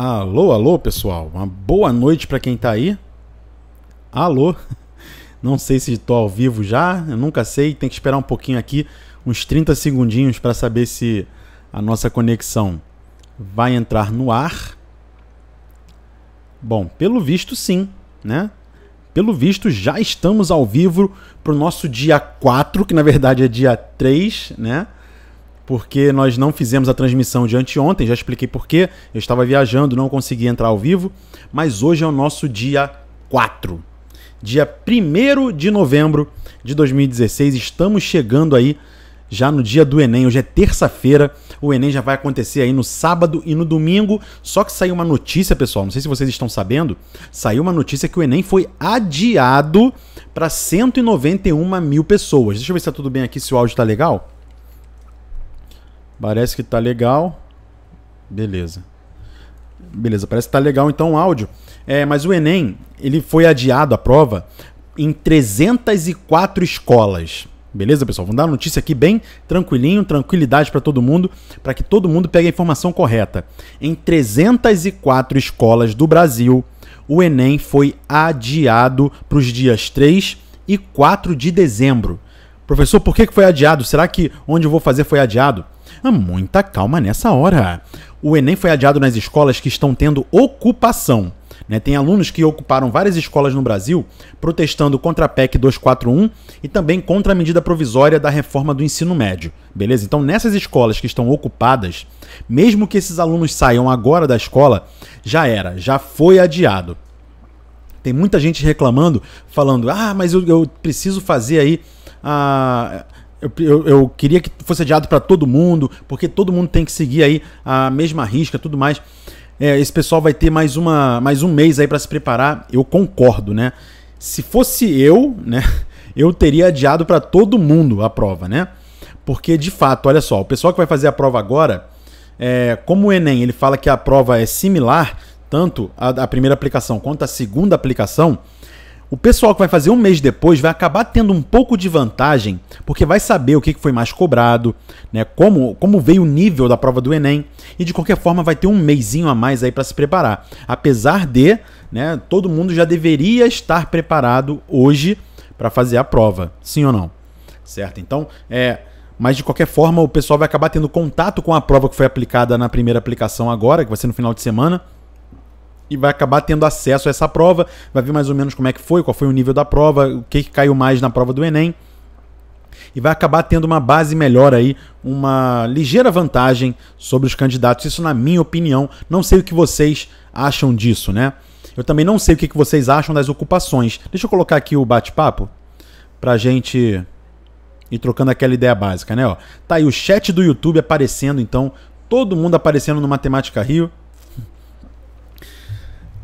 Alô, alô, pessoal. Uma boa noite para quem está aí. Alô. Não sei se estou ao vivo já, eu nunca sei, tem que esperar um pouquinho aqui, uns 30 segundinhos para saber se a nossa conexão vai entrar no ar. Bom, pelo visto sim, né? Pelo visto já estamos ao vivo para o nosso dia 4, que na verdade é dia 3, né? porque nós não fizemos a transmissão de anteontem, já expliquei porquê. Eu estava viajando, não consegui entrar ao vivo, mas hoje é o nosso dia 4. Dia 1 de novembro de 2016, estamos chegando aí já no dia do Enem. Hoje é terça-feira, o Enem já vai acontecer aí no sábado e no domingo. Só que saiu uma notícia, pessoal, não sei se vocês estão sabendo, saiu uma notícia que o Enem foi adiado para 191 mil pessoas. Deixa eu ver se está tudo bem aqui, se o áudio está legal. Parece que tá legal. Beleza. Beleza, parece que tá legal então o áudio. É, mas o Enem, ele foi adiado a prova em 304 escolas. Beleza, pessoal? Vamos dar uma notícia aqui bem tranquilinho, tranquilidade para todo mundo, para que todo mundo pegue a informação correta. Em 304 escolas do Brasil, o Enem foi adiado para os dias 3 e 4 de dezembro. Professor, por que foi adiado? Será que onde eu vou fazer foi adiado? muita calma nessa hora. O Enem foi adiado nas escolas que estão tendo ocupação. Né? Tem alunos que ocuparam várias escolas no Brasil protestando contra a PEC 241 e também contra a medida provisória da reforma do ensino médio. Beleza? Então, nessas escolas que estão ocupadas, mesmo que esses alunos saiam agora da escola, já era, já foi adiado. Tem muita gente reclamando, falando: ah, mas eu, eu preciso fazer aí a. Ah, eu, eu, eu, queria que fosse adiado para todo mundo, porque todo mundo tem que seguir aí a mesma risca, tudo mais. É, esse pessoal vai ter mais, uma, mais um mês aí para se preparar. Eu concordo, né? Se fosse eu, né? Eu teria adiado para todo mundo a prova, né? Porque de fato, olha só, o pessoal que vai fazer a prova agora, é, como o Enem ele fala que a prova é similar, tanto a, a primeira aplicação quanto a segunda aplicação, o pessoal que vai fazer um mês depois vai acabar tendo um pouco de vantagem, porque vai saber o que foi mais cobrado, né, como, como veio o nível da prova do Enem, e de qualquer forma vai ter um mêsinho a mais aí para se preparar. Apesar de né, todo mundo já deveria estar preparado hoje para fazer a prova, sim ou não? Certo? Então, é, mas de qualquer forma o pessoal vai acabar tendo contato com a prova que foi aplicada na primeira aplicação agora, que vai ser no final de semana, e vai acabar tendo acesso a essa prova, vai ver mais ou menos como é que foi, qual foi o nível da prova, o que, que caiu mais na prova do Enem. E vai acabar tendo uma base melhor aí, uma ligeira vantagem sobre os candidatos. Isso, na minha opinião, não sei o que vocês acham disso, né? Eu também não sei o que vocês acham das ocupações. Deixa eu colocar aqui o bate-papo pra gente ir trocando aquela ideia básica, né? Ó, tá aí o chat do YouTube aparecendo, então, todo mundo aparecendo no Matemática Rio.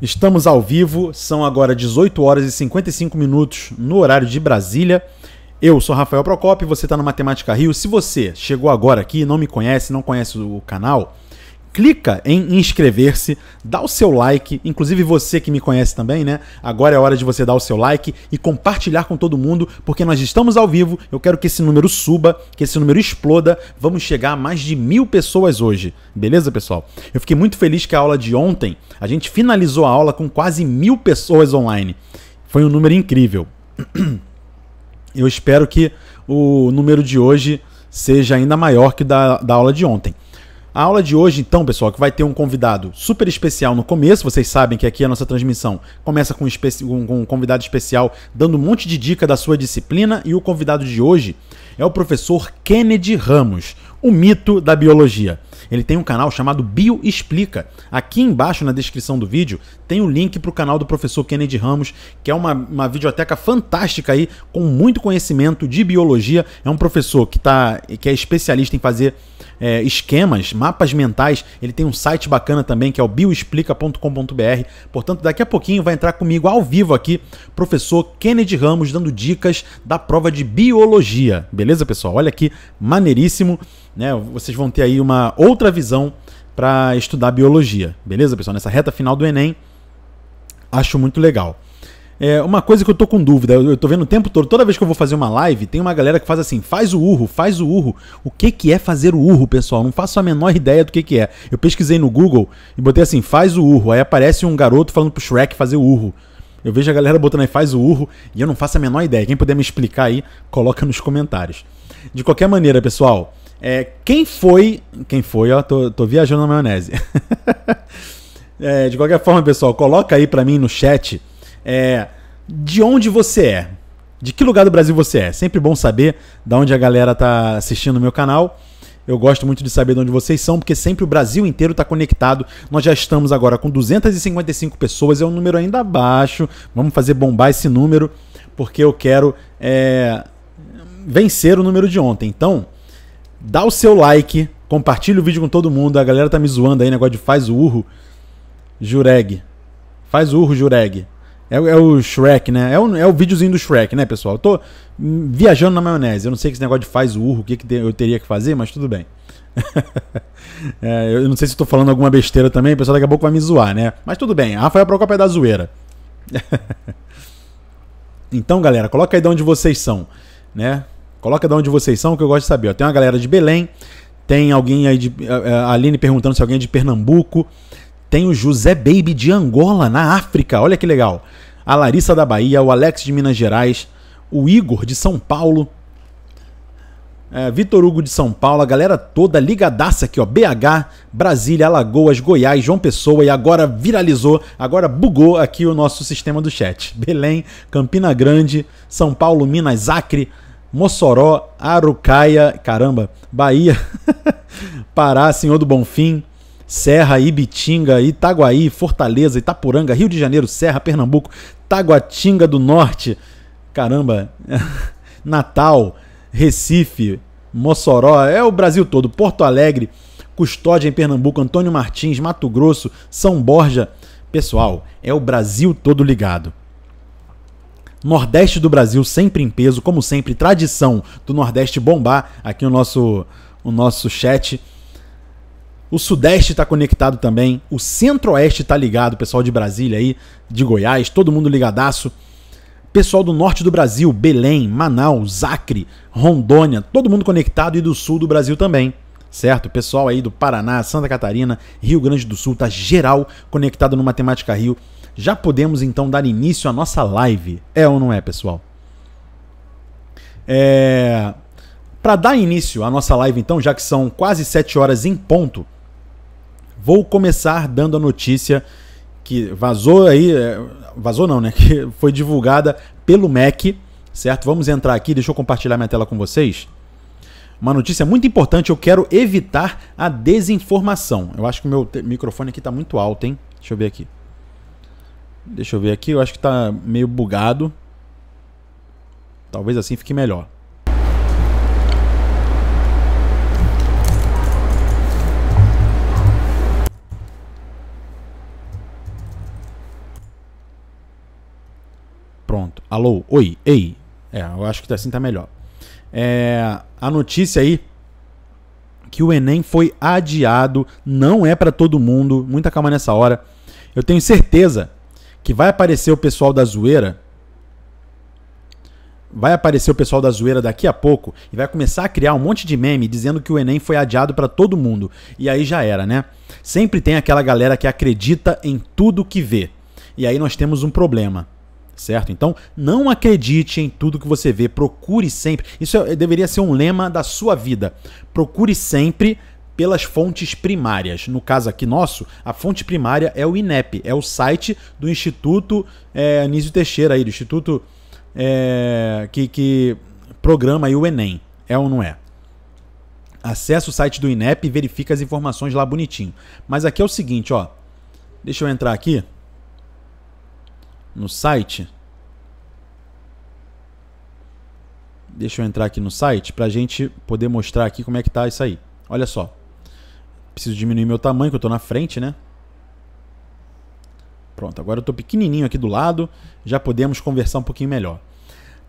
Estamos ao vivo, são agora 18 horas e 55 minutos no horário de Brasília. Eu sou Rafael Procopio, você está no Matemática Rio. Se você chegou agora aqui, não me conhece, não conhece o canal, clica em inscrever-se, dá o seu like, inclusive você que me conhece também, né? Agora é hora de você dar o seu like e compartilhar com todo mundo, porque nós estamos ao vivo. Eu quero que esse número suba, que esse número exploda. Vamos chegar a mais de mil pessoas hoje, beleza, pessoal? Eu fiquei muito feliz que a aula de ontem a gente finalizou a aula com quase mil pessoas online. Foi um número incrível. Eu espero que o número de hoje seja ainda maior que o da, da aula de ontem. A aula de hoje, então, pessoal, que vai ter um convidado super especial no começo. Vocês sabem que aqui a nossa transmissão começa com um, convidado especial dando um monte de dica da sua disciplina. E o convidado de hoje é o professor Kennedy Ramos, o mito da biologia. Ele tem um canal chamado Bio Explica. Aqui embaixo na descrição do vídeo tem o um link para o canal do professor Kennedy Ramos, que é uma, uma videoteca fantástica aí, com muito conhecimento de biologia. É um professor que, tá, que é especialista em fazer é, esquemas, mapas mentais. Ele tem um site bacana também que é o bioexplica.com.br. Portanto, daqui a pouquinho vai entrar comigo ao vivo aqui, professor Kennedy Ramos, dando dicas da prova de biologia. Beleza, pessoal? Olha que maneiríssimo, né? Vocês vão ter aí uma outra visão para estudar biologia. Beleza, pessoal? Nessa reta final do Enem, acho muito legal. É, uma coisa que eu tô com dúvida, eu, tô vendo o tempo todo, toda vez que eu vou fazer uma live, tem uma galera que faz assim, faz o urro, faz o urro. O que que é fazer o urro, pessoal? Não faço a menor ideia do que que é. Eu pesquisei no Google e botei assim, faz o urro. Aí aparece um garoto falando pro Shrek fazer o urro. Eu vejo a galera botando aí, faz o urro, e eu não faço a menor ideia. Quem puder me explicar aí, coloca nos comentários. De qualquer maneira, pessoal, é, quem foi... Quem foi, ó, tô, tô viajando na maionese. é, de qualquer forma, pessoal, coloca aí pra mim no chat é, de onde você é. De que lugar do Brasil você é? Sempre bom saber de onde a galera tá assistindo o meu canal. Eu gosto muito de saber de onde vocês são, porque sempre o Brasil inteiro está conectado. Nós já estamos agora com 255 pessoas, é um número ainda baixo. Vamos fazer bombar esse número, porque eu quero é, vencer o número de ontem. Então, dá o seu like, compartilha o vídeo com todo mundo. A galera tá me zoando aí, negócio de faz urro. Jureg. Faz urro, Jureg. É, é, o Shrek, né? É o, é o videozinho do Shrek, né, pessoal? Eu tô viajando na maionese. Eu não sei que esse negócio de faz urro, o que, que eu teria que fazer, mas tudo bem. é, eu não sei se estou falando alguma besteira também, o pessoal daqui a pouco vai me zoar, né? Mas tudo bem, Rafael Procópio é da zoeira. então, galera, coloca aí de onde vocês são, né? Coloca de onde vocês são, que eu gosto de saber. tem uma galera de Belém, tem alguém aí de. Eh, eh, a Aline perguntando se alguém é de Pernambuco. Tem o José Baby de Angola, na África. Olha que legal. A Larissa da Bahia, o Alex de Minas Gerais, o Igor de São Paulo, é, Vitor Hugo de São Paulo, a galera toda ligadaça aqui, ó. BH, Brasília, Alagoas, Goiás, João Pessoa e agora viralizou, agora bugou aqui o nosso sistema do chat. Belém, Campina Grande, São Paulo, Minas, Acre, Mossoró, Arucaia, caramba, Bahia, Pará, Senhor do Bonfim, Serra, Ibitinga, Itaguaí, Fortaleza, Itapuranga, Rio de Janeiro, Serra, Pernambuco, Taguatinga do Norte, caramba, Natal, Recife, Mossoró, é o Brasil todo, Porto Alegre, Custódia em Pernambuco, Antônio Martins, Mato Grosso, São Borja. Pessoal, é o Brasil todo ligado. Nordeste do Brasil sempre em peso, como sempre, tradição do Nordeste bombar aqui o nosso o nosso chat o Sudeste está conectado também. O Centro-Oeste está ligado. Pessoal de Brasília aí, de Goiás, todo mundo ligadaço. Pessoal do Norte do Brasil, Belém, Manaus, Acre, Rondônia, todo mundo conectado e do Sul do Brasil também. Certo? Pessoal aí do Paraná, Santa Catarina, Rio Grande do Sul, tá geral conectado no Matemática Rio. Já podemos então dar início à nossa live. É ou não é, pessoal? É... Para dar início à nossa live, então, já que são quase 7 horas em ponto, Vou começar dando a notícia que vazou aí, é, vazou não, né? Que foi divulgada pelo MEC, certo? Vamos entrar aqui, deixa eu compartilhar minha tela com vocês. Uma notícia muito importante, eu quero evitar a desinformação. Eu acho que o meu microfone aqui está muito alto, hein? Deixa eu ver aqui. Deixa eu ver aqui, eu acho que está meio bugado. Talvez assim fique melhor. Pronto. Alô, oi, ei. É, eu acho que tá assim tá melhor. É, a notícia aí que o Enem foi adiado, não é para todo mundo, muita calma nessa hora. Eu tenho certeza que vai aparecer o pessoal da zoeira. Vai aparecer o pessoal da zoeira daqui a pouco e vai começar a criar um monte de meme dizendo que o Enem foi adiado para todo mundo. E aí já era, né? Sempre tem aquela galera que acredita em tudo que vê. E aí nós temos um problema certo? Então, não acredite em tudo que você vê, procure sempre. Isso é, deveria ser um lema da sua vida. Procure sempre pelas fontes primárias. No caso aqui nosso, a fonte primária é o INEP, é o site do Instituto é, Anísio Teixeira aí, do Instituto é, que, que programa aí o Enem. É ou não é? Acesse o site do INEP e verifica as informações lá bonitinho. Mas aqui é o seguinte, ó. Deixa eu entrar aqui no site. Deixa eu entrar aqui no site para a gente poder mostrar aqui como é que tá isso aí. Olha só. Preciso diminuir meu tamanho, que eu estou na frente, né? Pronto, agora eu estou pequenininho aqui do lado. Já podemos conversar um pouquinho melhor.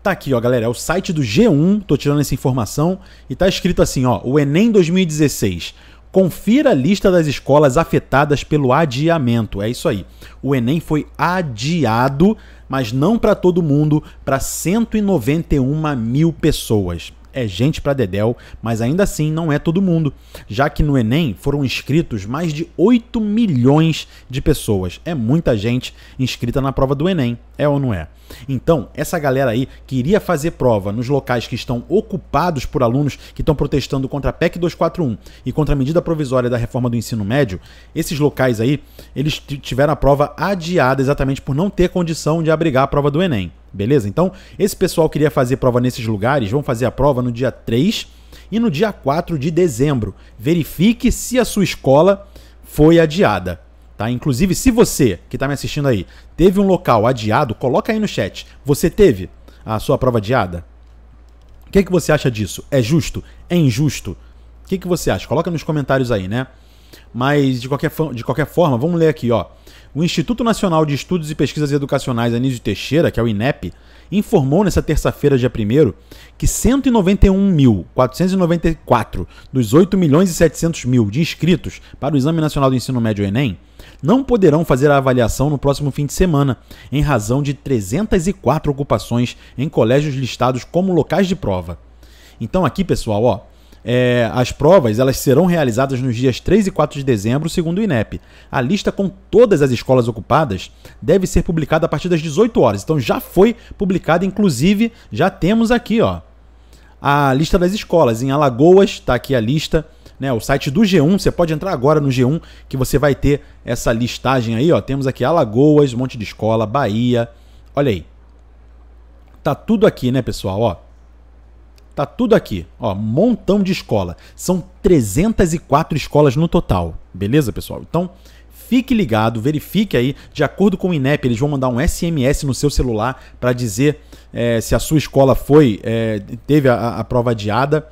Tá aqui, ó, galera. É o site do G1. Tô tirando essa informação. E tá escrito assim, ó. O Enem 2016. Confira a lista das escolas afetadas pelo adiamento. É isso aí. O Enem foi adiado, mas não para todo mundo, para 191 mil pessoas é gente para dedéu, mas ainda assim não é todo mundo, já que no Enem foram inscritos mais de 8 milhões de pessoas. É muita gente inscrita na prova do Enem, é ou não é? Então, essa galera aí que iria fazer prova nos locais que estão ocupados por alunos que estão protestando contra a PEC 241 e contra a medida provisória da reforma do ensino médio, esses locais aí, eles tiveram a prova adiada exatamente por não ter condição de abrigar a prova do Enem beleza? Então, esse pessoal queria fazer prova nesses lugares, vão fazer a prova no dia 3 e no dia 4 de dezembro. Verifique se a sua escola foi adiada. Tá? Inclusive, se você que está me assistindo aí teve um local adiado, coloca aí no chat. Você teve a sua prova adiada? O que, é que você acha disso? É justo? É injusto? O que, é que você acha? Coloca nos comentários aí, né? Mas de qualquer, de qualquer forma, vamos ler aqui, ó. O Instituto Nacional de Estudos e Pesquisas Educacionais Anísio Teixeira, que é o INEP, informou nesta terça-feira, dia 1 que 191.494 dos 8 milhões e 700 mil de inscritos para o Exame Nacional do Ensino Médio ENEM não poderão fazer a avaliação no próximo fim de semana, em razão de 304 ocupações em colégios listados como locais de prova. Então aqui, pessoal, ó, é, as provas elas serão realizadas nos dias 3 e 4 de dezembro, segundo o INEP. A lista com todas as escolas ocupadas deve ser publicada a partir das 18 horas. Então já foi publicada, inclusive já temos aqui ó, a lista das escolas. Em Alagoas está aqui a lista. Né, o site do G1, você pode entrar agora no G1 que você vai ter essa listagem aí, ó. Temos aqui Alagoas, Monte de Escola, Bahia. Olha aí. Tá tudo aqui, né, pessoal, ó. Tá tudo aqui, ó, montão de escola. São 304 escolas no total, beleza, pessoal? Então, fique ligado, verifique aí, de acordo com o INEP, eles vão mandar um SMS no seu celular para dizer é, se a sua escola foi é, teve a, a prova adiada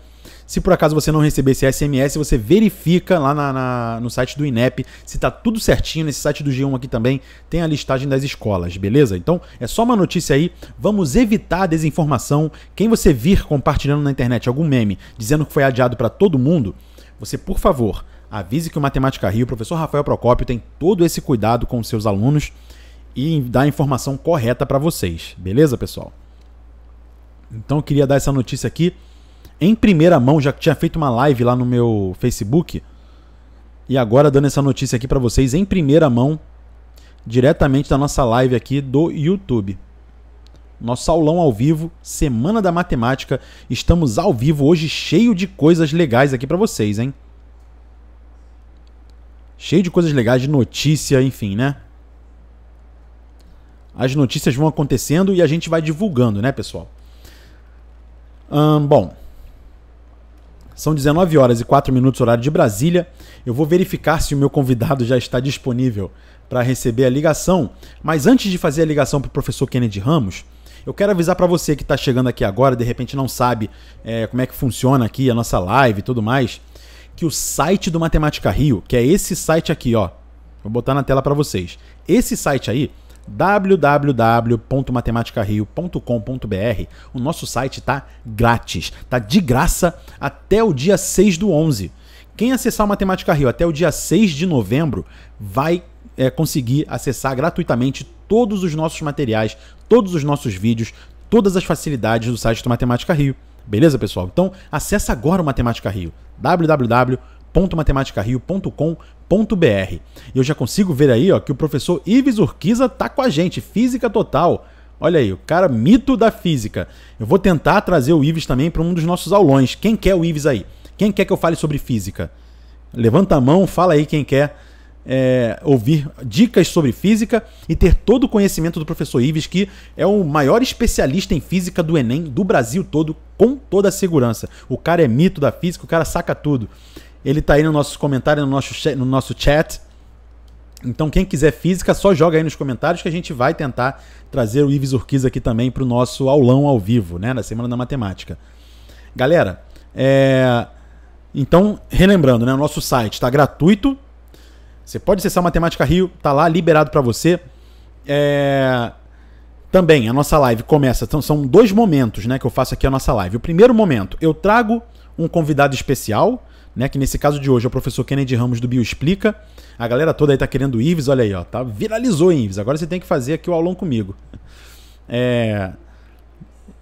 se por acaso você não receber esse SMS, você verifica lá na, na, no site do INEP se tá tudo certinho. Nesse site do G1 aqui também tem a listagem das escolas, beleza? Então é só uma notícia aí. Vamos evitar a desinformação. Quem você vir compartilhando na internet algum meme dizendo que foi adiado para todo mundo, você, por favor, avise que o Matemática Rio, o professor Rafael Procópio, tem todo esse cuidado com os seus alunos e dá a informação correta para vocês, beleza, pessoal? Então eu queria dar essa notícia aqui em primeira mão, já que tinha feito uma live lá no meu Facebook. E agora dando essa notícia aqui para vocês em primeira mão, diretamente da nossa live aqui do YouTube. Nosso aulão ao vivo, Semana da Matemática. Estamos ao vivo hoje, cheio de coisas legais aqui para vocês, hein? Cheio de coisas legais, de notícia, enfim, né? As notícias vão acontecendo e a gente vai divulgando, né, pessoal? Hum, bom, são 19 horas e 4 minutos, horário de Brasília. Eu vou verificar se o meu convidado já está disponível para receber a ligação. Mas antes de fazer a ligação para o professor Kennedy Ramos, eu quero avisar para você que está chegando aqui agora, de repente não sabe é, como é que funciona aqui a nossa live e tudo mais, que o site do Matemática Rio, que é esse site aqui, ó, vou botar na tela para vocês. Esse site aí www.matematicario.com.br. O nosso site está grátis, está de graça até o dia 6 do 11. Quem acessar o Matemática Rio até o dia 6 de novembro vai é, conseguir acessar gratuitamente todos os nossos materiais, todos os nossos vídeos, todas as facilidades do site do Matemática Rio. Beleza, pessoal? Então, acessa agora o Matemática Rio. www.matemática.rio.com.br www.matematicario.com.br. E eu já consigo ver aí ó, que o professor Ives Urquiza tá com a gente, Física Total. Olha aí, o cara mito da física. Eu vou tentar trazer o Ives também para um dos nossos aulões. Quem quer o Ives aí? Quem quer que eu fale sobre física? Levanta a mão, fala aí quem quer é, ouvir dicas sobre física e ter todo o conhecimento do professor Ives, que é o maior especialista em física do Enem do Brasil todo, com toda a segurança. O cara é mito da física, o cara saca tudo. Ele tá aí no nosso comentário, no nosso, chat, no nosso chat. Então, quem quiser física, só joga aí nos comentários que a gente vai tentar trazer o Ives Urquiz aqui também para o nosso aulão ao vivo, né? Na Semana da Matemática. Galera, é... então, relembrando, né? O nosso site está gratuito. Você pode acessar a Matemática Rio, tá lá liberado para você. É... Também, a nossa live começa. Então, são dois momentos né, que eu faço aqui a nossa live. O primeiro momento, eu trago um convidado especial né? Que nesse caso de hoje é o professor Kennedy Ramos do Bio Explica. A galera toda aí tá querendo o Ives, olha aí, ó, tá? Viralizou, Ives. Agora você tem que fazer aqui o aulão comigo. É...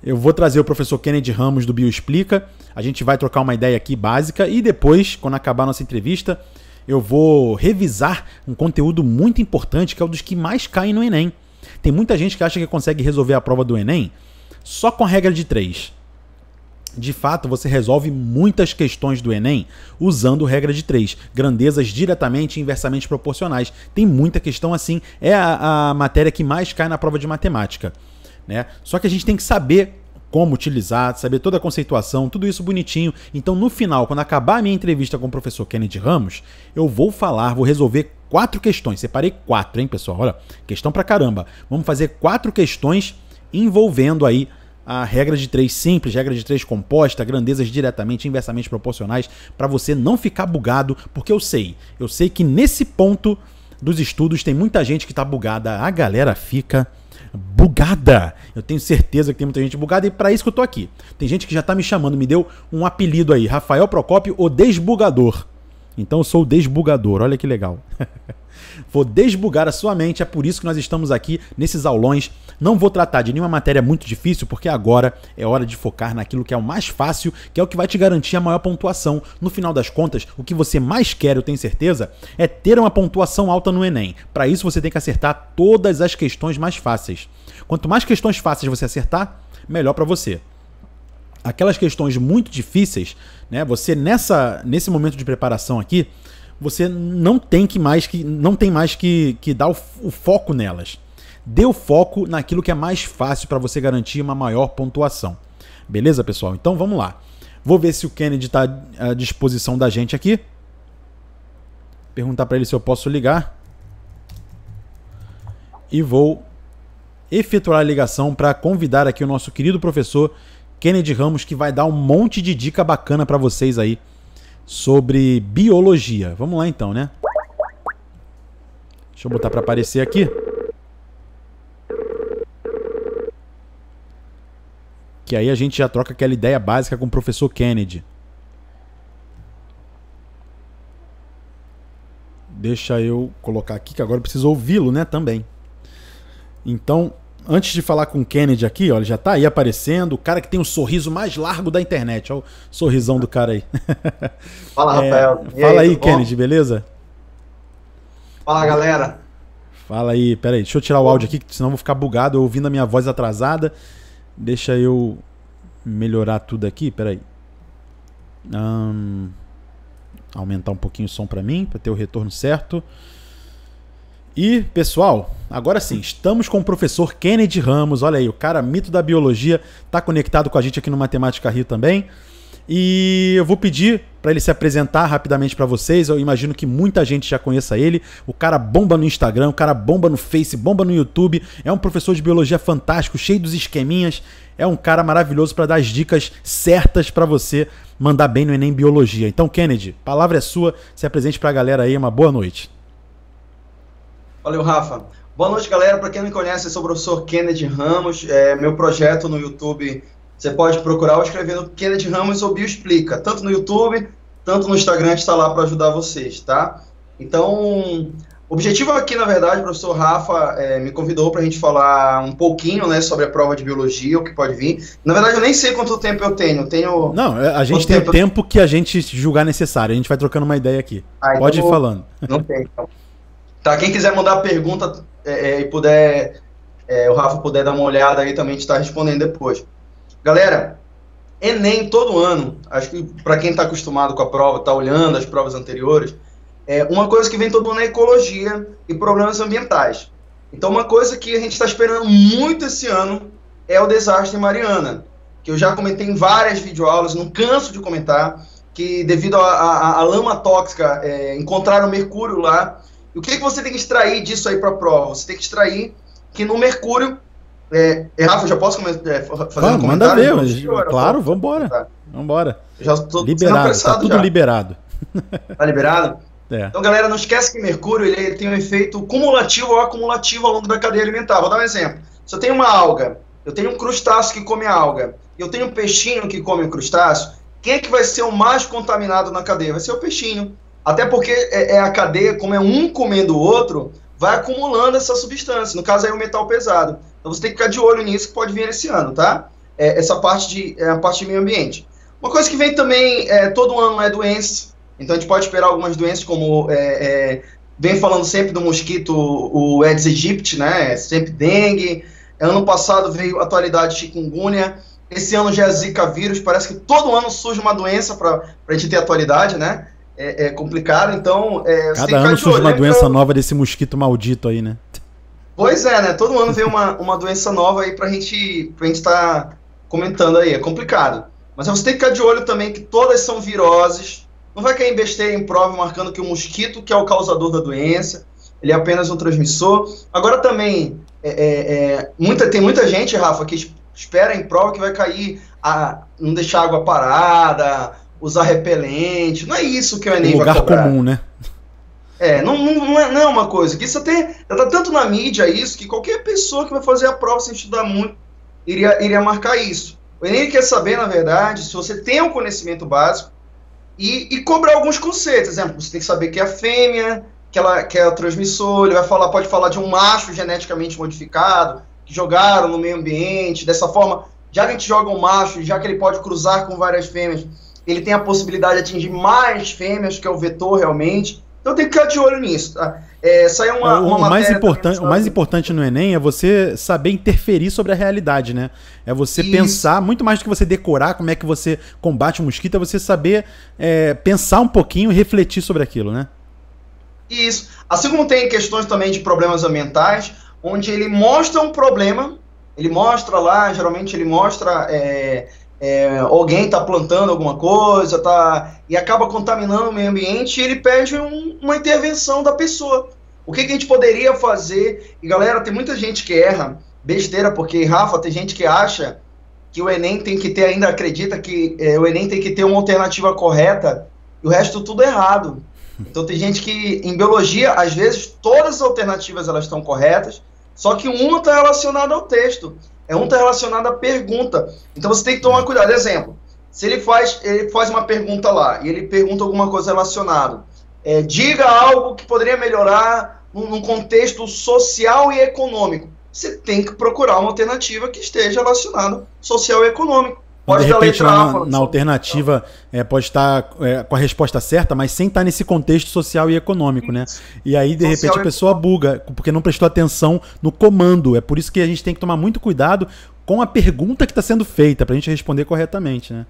Eu vou trazer o professor Kennedy Ramos do Bio Explica. A gente vai trocar uma ideia aqui básica e depois, quando acabar a nossa entrevista, eu vou revisar um conteúdo muito importante que é um dos que mais caem no Enem. Tem muita gente que acha que consegue resolver a prova do Enem só com a regra de três. De fato, você resolve muitas questões do Enem usando regra de três, grandezas diretamente e inversamente proporcionais. Tem muita questão assim, é a, a matéria que mais cai na prova de matemática. Né? Só que a gente tem que saber como utilizar, saber toda a conceituação, tudo isso bonitinho. Então, no final, quando acabar a minha entrevista com o professor Kennedy Ramos, eu vou falar, vou resolver quatro questões. Separei quatro, hein, pessoal? Olha, questão pra caramba. Vamos fazer quatro questões envolvendo aí a regra de três simples, regra de três composta, grandezas diretamente inversamente proporcionais, para você não ficar bugado, porque eu sei, eu sei que nesse ponto dos estudos tem muita gente que está bugada, a galera fica bugada. Eu tenho certeza que tem muita gente bugada e para isso que eu tô aqui. Tem gente que já tá me chamando, me deu um apelido aí, Rafael Procópio, o desbugador. Então eu sou o desbugador, olha que legal. vou desbugar a sua mente, é por isso que nós estamos aqui nesses aulões. Não vou tratar de nenhuma matéria muito difícil, porque agora é hora de focar naquilo que é o mais fácil, que é o que vai te garantir a maior pontuação. No final das contas, o que você mais quer, eu tenho certeza, é ter uma pontuação alta no Enem. Para isso, você tem que acertar todas as questões mais fáceis. Quanto mais questões fáceis você acertar, melhor para você. Aquelas questões muito difíceis né? Você nessa nesse momento de preparação aqui, você não tem que mais que não tem mais que, que dar o, o foco nelas. Dê o foco naquilo que é mais fácil para você garantir uma maior pontuação. Beleza, pessoal? Então vamos lá. Vou ver se o Kennedy está à disposição da gente aqui. Perguntar para ele se eu posso ligar. E vou efetuar a ligação para convidar aqui o nosso querido professor Kennedy Ramos, que vai dar um monte de dica bacana para vocês aí sobre biologia. Vamos lá então, né? Deixa eu botar para aparecer aqui. Que aí a gente já troca aquela ideia básica com o professor Kennedy. Deixa eu colocar aqui que agora eu preciso ouvi-lo, né, também. Então, antes de falar com o Kennedy aqui, olha, já tá aí aparecendo, o cara que tem o sorriso mais largo da internet. Olha o sorrisão do cara aí. Fala, Rafael. É, fala aí, aí Kennedy, beleza? Fala, galera. Fala aí, peraí, deixa eu tirar o áudio aqui, senão eu vou ficar bugado, eu ouvindo a minha voz atrasada. Deixa eu melhorar tudo aqui, peraí. Hum, aumentar um pouquinho o som para mim, para ter o retorno certo. E, pessoal, agora sim, estamos com o professor Kennedy Ramos. Olha aí, o cara mito da biologia, está conectado com a gente aqui no Matemática Rio também. E eu vou pedir para ele se apresentar rapidamente para vocês. Eu imagino que muita gente já conheça ele. O cara bomba no Instagram, o cara bomba no Face, bomba no YouTube. É um professor de biologia fantástico, cheio dos esqueminhas. É um cara maravilhoso para dar as dicas certas para você mandar bem no Enem Biologia. Então, Kennedy, palavra é sua. Se apresente para a galera aí. Uma boa noite. Valeu, Rafa. Boa noite, galera. Para quem não conhece, eu sou o professor Kennedy Ramos. É, meu projeto no YouTube, você pode procurar ou escrevendo Kennedy Ramos ou Bio Explica. Tanto no YouTube, tanto no Instagram, está lá para ajudar vocês, tá? Então, o objetivo aqui, na verdade, o professor Rafa é, me convidou para a gente falar um pouquinho né, sobre a prova de biologia, o que pode vir. Na verdade, eu nem sei quanto tempo eu tenho. Eu tenho não, é, a gente tem o tempo... tempo que a gente julgar necessário. A gente vai trocando uma ideia aqui. Ah, então pode então ir falando. Não tem, então. Tá, quem quiser mandar pergunta é, é, e puder, é, o Rafa puder dar uma olhada aí também, a gente está respondendo depois. Galera, Enem todo ano, acho que para quem está acostumado com a prova, está olhando as provas anteriores, é uma coisa que vem todo ano é ecologia e problemas ambientais. Então, uma coisa que a gente está esperando muito esse ano é o desastre em Mariana, que eu já comentei em várias videoaulas, não canso de comentar, que devido à lama tóxica, é, encontraram mercúrio lá, e o que, é que você tem que extrair disso aí para a prova? Você tem que extrair que no Mercúrio. É, é Rafa, já posso começar, é, fazer ah, um comentário? Manda ver, mas, claro, vamos vambora. Tá. Vambora. Já tô liberado, tá tudo já. liberado. Tá liberado? É. Então, galera, não esquece que Mercúrio ele tem um efeito cumulativo ou acumulativo ao longo da cadeia alimentar. Vou dar um exemplo. Se eu tenho uma alga, eu tenho um crustáceo que come a alga, eu tenho um peixinho que come o crustáceo, quem é que vai ser o mais contaminado na cadeia? Vai ser o peixinho. Até porque é, é a cadeia, como é um comendo o outro, vai acumulando essa substância. No caso aí o metal pesado. Então você tem que ficar de olho nisso que pode vir esse ano, tá? É, essa parte de é a parte de meio ambiente. Uma coisa que vem também é, todo ano é doença. Então a gente pode esperar algumas doenças como é, é, vem falando sempre do mosquito, o Aedes aegypti, né? Sempre dengue. Ano passado veio a atualidade chikungunya. Esse ano já é zika vírus. Parece que todo ano surge uma doença para a gente ter atualidade, né? é, é complicado, então. É, Cada ano surge uma né? doença pra... Então- nova desse mosquito maldito aí, né? Pois é, né? Todo ano vem uma, uma doença nova aí pra gente pra gente tá comentando aí. É complicado. Mas você tem que ficar de olho também que todas são viroses. Não vai cair em besteira em prova marcando que o mosquito que é o causador da doença. Ele é apenas um transmissor. Agora também, é, é, é muita, tem muita gente, Rafa, que espera em prova que vai cair, a, não deixar a água parada, usar repelente. Não é isso que o Enem um lugar vai cobrar. comum, né? É, não, não, não, é, não é uma coisa que isso até tá tanto na mídia isso que qualquer pessoa que vai fazer a prova sem estudar muito iria, iria marcar isso. O Enem quer saber, na verdade, se você tem um conhecimento básico e, e cobrar alguns conceitos. Exemplo, você tem que saber que é a fêmea, que ela que é o transmissor, ele vai falar, pode falar de um macho geneticamente modificado, que jogaram no meio ambiente, dessa forma, já que a gente joga um macho, já que ele pode cruzar com várias fêmeas, ele tem a possibilidade de atingir mais fêmeas, que é o vetor realmente. Então tem que ficar de olho nisso. Tá? É, é uma, o, uma mais importante, O mais importante no Enem é você saber interferir sobre a realidade, né? É você pensar, muito mais do que você decorar como é que você combate o mosquito, é você saber é, pensar um pouquinho e refletir sobre aquilo, né? Isso. Assim como tem questões também de problemas ambientais, onde ele mostra um problema, ele mostra lá, geralmente ele mostra é, é, alguém está plantando alguma coisa, tá, e acaba contaminando o meio ambiente, e ele pede um, uma intervenção da pessoa. O que, que, a gente poderia fazer? E galera, tem muita gente que erra, besteira, porque Rafa, tem gente que acha que o Enem tem que ter, ainda acredita que é, o Enem tem que ter uma alternativa correta, e o resto tudo errado. Então tem gente que, em biologia, às vezes todas as alternativas elas estão corretas, só que uma está relacionada ao texto é um está relacionado à pergunta. Então você tem que tomar cuidado. Exemplo, se ele faz, ele faz uma pergunta lá e ele pergunta alguma coisa relacionada. É, diga algo que poderia melhorar num contexto social e econômico. Você tem que procurar uma alternativa que esteja relacionada social e econômico. Pode de repente, na, na alternativa, é, pode estar é, com a resposta certa, mas sem estar nesse contexto social e econômico, né? E aí, de repente, a pessoa buga, porque não prestou atenção no comando. É por isso que a gente tem que tomar muito cuidado com a pergunta que está sendo feita, para a gente responder corretamente, né?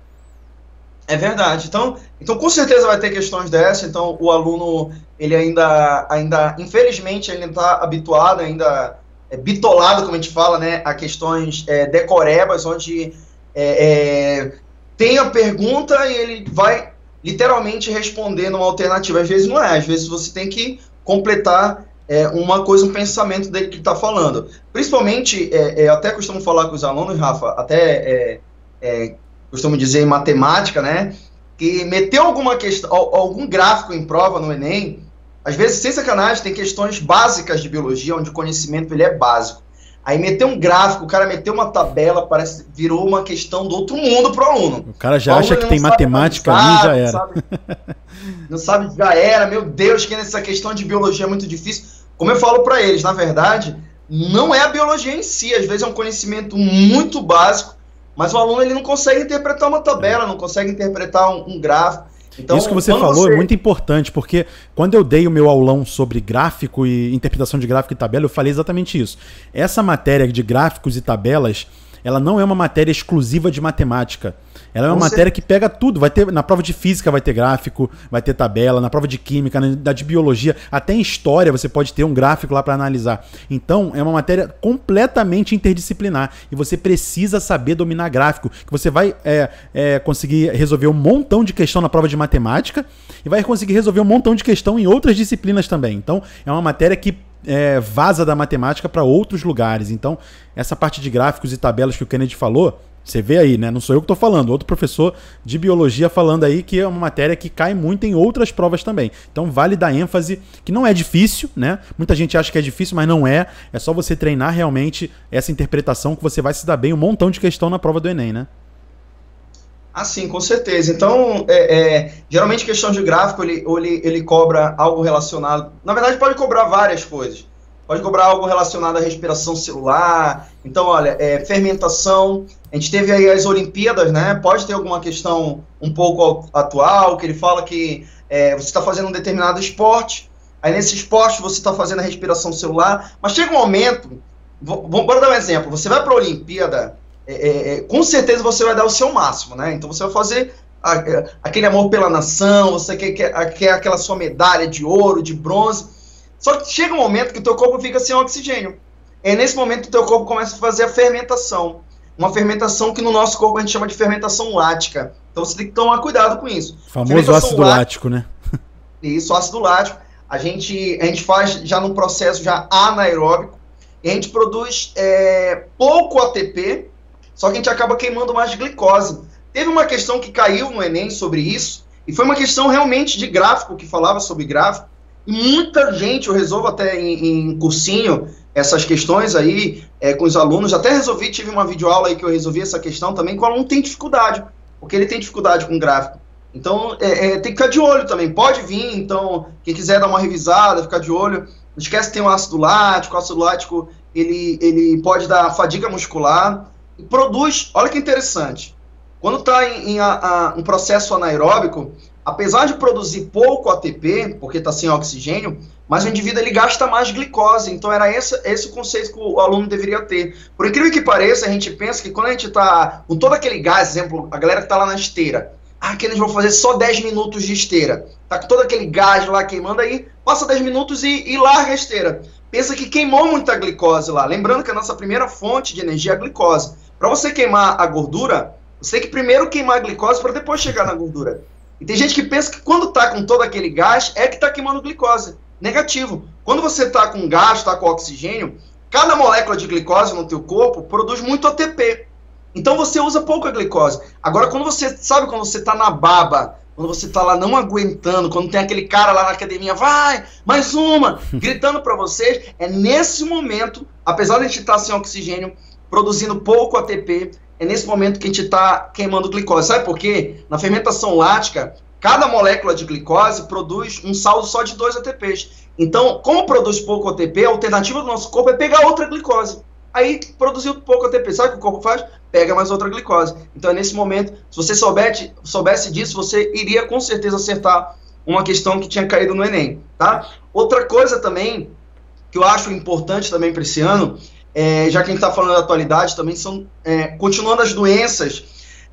É verdade. Então, então, com certeza vai ter questões dessa. Então, o aluno, ele ainda, ainda infelizmente, ele está habituado, ainda é, bitolado, como a gente fala, né, a questões é, decorebas, onde é, é, tem a pergunta e ele vai literalmente responder numa alternativa. Às vezes não é, às vezes você tem que completar é, uma coisa, um pensamento dele que está falando. Principalmente, é, é, eu até costumo falar com os alunos, Rafa, até é, é, costumo dizer em matemática, né? Que meter alguma questão, algum gráfico em prova no Enem, às vezes, sem sacanagem, tem questões básicas de biologia, onde o conhecimento ele é básico. Aí meteu um gráfico, o cara meteu uma tabela, parece virou uma questão do outro mundo pro aluno. O cara já o acha que tem matemática ali, já era. Não sabe, já era. Meu Deus, que nessa questão de biologia é muito difícil. Como eu falo para eles, na verdade, não é a biologia em si, às vezes é um conhecimento muito básico, mas o aluno ele não consegue interpretar uma tabela, é. não consegue interpretar um, um gráfico. Então, Isso que você falou é você... é muito importante, porque quando eu dei o meu aulão sobre gráfico e interpretação de gráfico e tabela, eu falei exatamente isso. Essa matéria de gráficos e tabelas, ela não é uma matéria exclusiva de matemática. Ela é uma matéria que pega tudo. Vai ter na prova de física vai ter gráfico, vai ter tabela, na prova de química, na, na de biologia, até em história você pode ter um gráfico lá para analisar. Então é uma matéria completamente interdisciplinar e você precisa saber dominar gráfico, que você vai é, é, conseguir resolver um montão de questão na prova de matemática e vai conseguir resolver um montão de questão em outras disciplinas também. Então é uma matéria que é, vaza da matemática para outros lugares. Então, essa parte de gráficos e tabelas que o Kennedy falou você vê aí, né? Não sou eu que estou falando, outro professor de biologia falando aí que é uma matéria que cai muito em outras provas também. Então vale dar ênfase, que não é difícil, né? Muita gente acha que é difícil, mas não é. É só você treinar realmente essa interpretação que você vai se dar bem um montão de questão na prova do Enem, né? Ah, sim, com certeza. Então, é, é, geralmente questão de gráfico, ele, ele, ele cobra algo relacionado. Na verdade, pode cobrar várias coisas pode cobrar algo relacionado à respiração celular. Então, olha, é, fermentação. A gente teve aí as Olimpíadas, né? Pode ter alguma questão um pouco atual, que ele fala que é, você está fazendo um determinado esporte, aí nesse esporte você está fazendo a respiração celular, mas chega um momento. Vou, bora dar um exemplo. Você vai para a Olimpíada, é, é, é, com certeza você vai dar o seu máximo, né? Então você vai fazer a, é, aquele amor pela nação, você quer, quer, quer aquela sua medalha de ouro, de bronze só que chega um momento que o teu corpo fica sem oxigênio. É nesse momento que o teu corpo começa a fazer a fermentação. Uma fermentação que no nosso corpo a gente chama de fermentação lática. Então você tem que tomar cuidado com isso. O famoso ácido lático, lático, né? Isso, ácido lático. A gente, a gente faz já num processo já anaeróbico. E a gente produz é, pouco ATP, só que a gente acaba queimando mais glicose. Teve uma questão que caiu no Enem sobre isso, e foi uma questão realmente de gráfico, que falava sobre gráfico, muita gente, eu resolvo até em, em cursinho essas questões aí é, com os alunos. Até resolvi, tive uma videoaula aí que eu resolvi essa questão também, que o aluno tem dificuldade, porque ele tem dificuldade com gráfico. Então, é, é, tem que ficar de olho também. Pode vir, então, quem quiser dar uma revisada, ficar de olho. Não esquece que tem o um ácido lático. O ácido lático, ele, ele pode dar fadiga muscular. E produz, olha que interessante. Quando está em, em a, a, um processo anaeróbico, apesar de produzir pouco ATP, porque está sem oxigênio, mas o indivíduo ele gasta mais glicose. Então era esse, esse o conceito que o aluno deveria ter. Por incrível que pareça, a gente pensa que quando a gente está com todo aquele gás, exemplo, a galera que está lá na esteira, ah, que eles vão fazer só 10 minutos de esteira. Tá com todo aquele gás lá queimando aí, passa 10 minutos e, e larga a esteira. Pensa que queimou muita glicose lá. Lembrando que a nossa primeira fonte de energia é a glicose. Para você queimar a gordura, você tem que primeiro queimar a glicose para depois chegar na gordura. E tem gente que pensa que quando está com todo aquele gás é que está queimando glicose. Negativo. Quando você está com gás, está com oxigênio, cada molécula de glicose no teu corpo produz muito ATP. Então você usa pouca glicose. Agora, quando você sabe quando você está na baba, quando você está lá não aguentando, quando tem aquele cara lá na academia, vai, mais uma, gritando para vocês, é nesse momento, apesar de a gente estar tá sem oxigênio, produzindo pouco ATP, é nesse momento que a gente está queimando glicose. Sabe por quê? Na fermentação lática, cada molécula de glicose produz um saldo só de dois ATPs. Então, como produz pouco ATP, a alternativa do nosso corpo é pegar outra glicose. Aí produziu pouco ATP. Sabe o que o corpo faz? Pega mais outra glicose. Então, é nesse momento, se você soubesse, soubesse disso, você iria com certeza acertar uma questão que tinha caído no Enem. Tá? Outra coisa também que eu acho importante também para esse ano é, já que a gente está falando da atualidade, também são. É, continuando as doenças,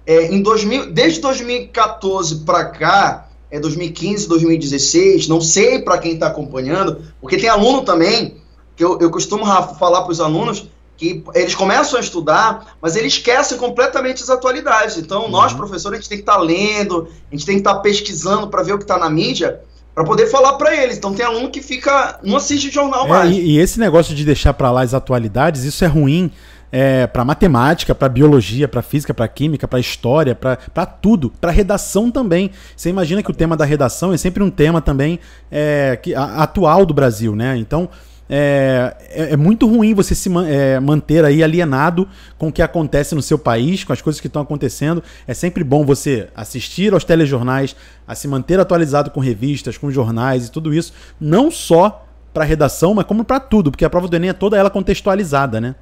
é, em 2000, desde 2014 para cá, é 2015, 2016, não sei para quem está acompanhando, porque tem aluno também, que eu, eu costumo falar para os alunos, que eles começam a estudar, mas eles esquecem completamente as atualidades. Então, uhum. nós, professores, a gente tem que estar tá lendo, a gente tem que estar tá pesquisando para ver o que está na mídia, para poder falar para eles. Então tem aluno que fica não assiste jornal é, mais. E, e, esse negócio de deixar para lá as atualidades, isso é ruim. É, para matemática, para biologia, para física, para química, para história, para tudo, para redação também. Você imagina que o tema da redação é sempre um tema também é, que, a, atual do Brasil, né? Então é, é, é, muito ruim você se é, manter aí alienado com o que acontece no seu país, com as coisas que estão acontecendo. É sempre bom você assistir aos telejornais, a se manter atualizado com revistas, com jornais e tudo isso, não só para redação, mas como para tudo, porque a prova do Enem é toda ela contextualizada, né?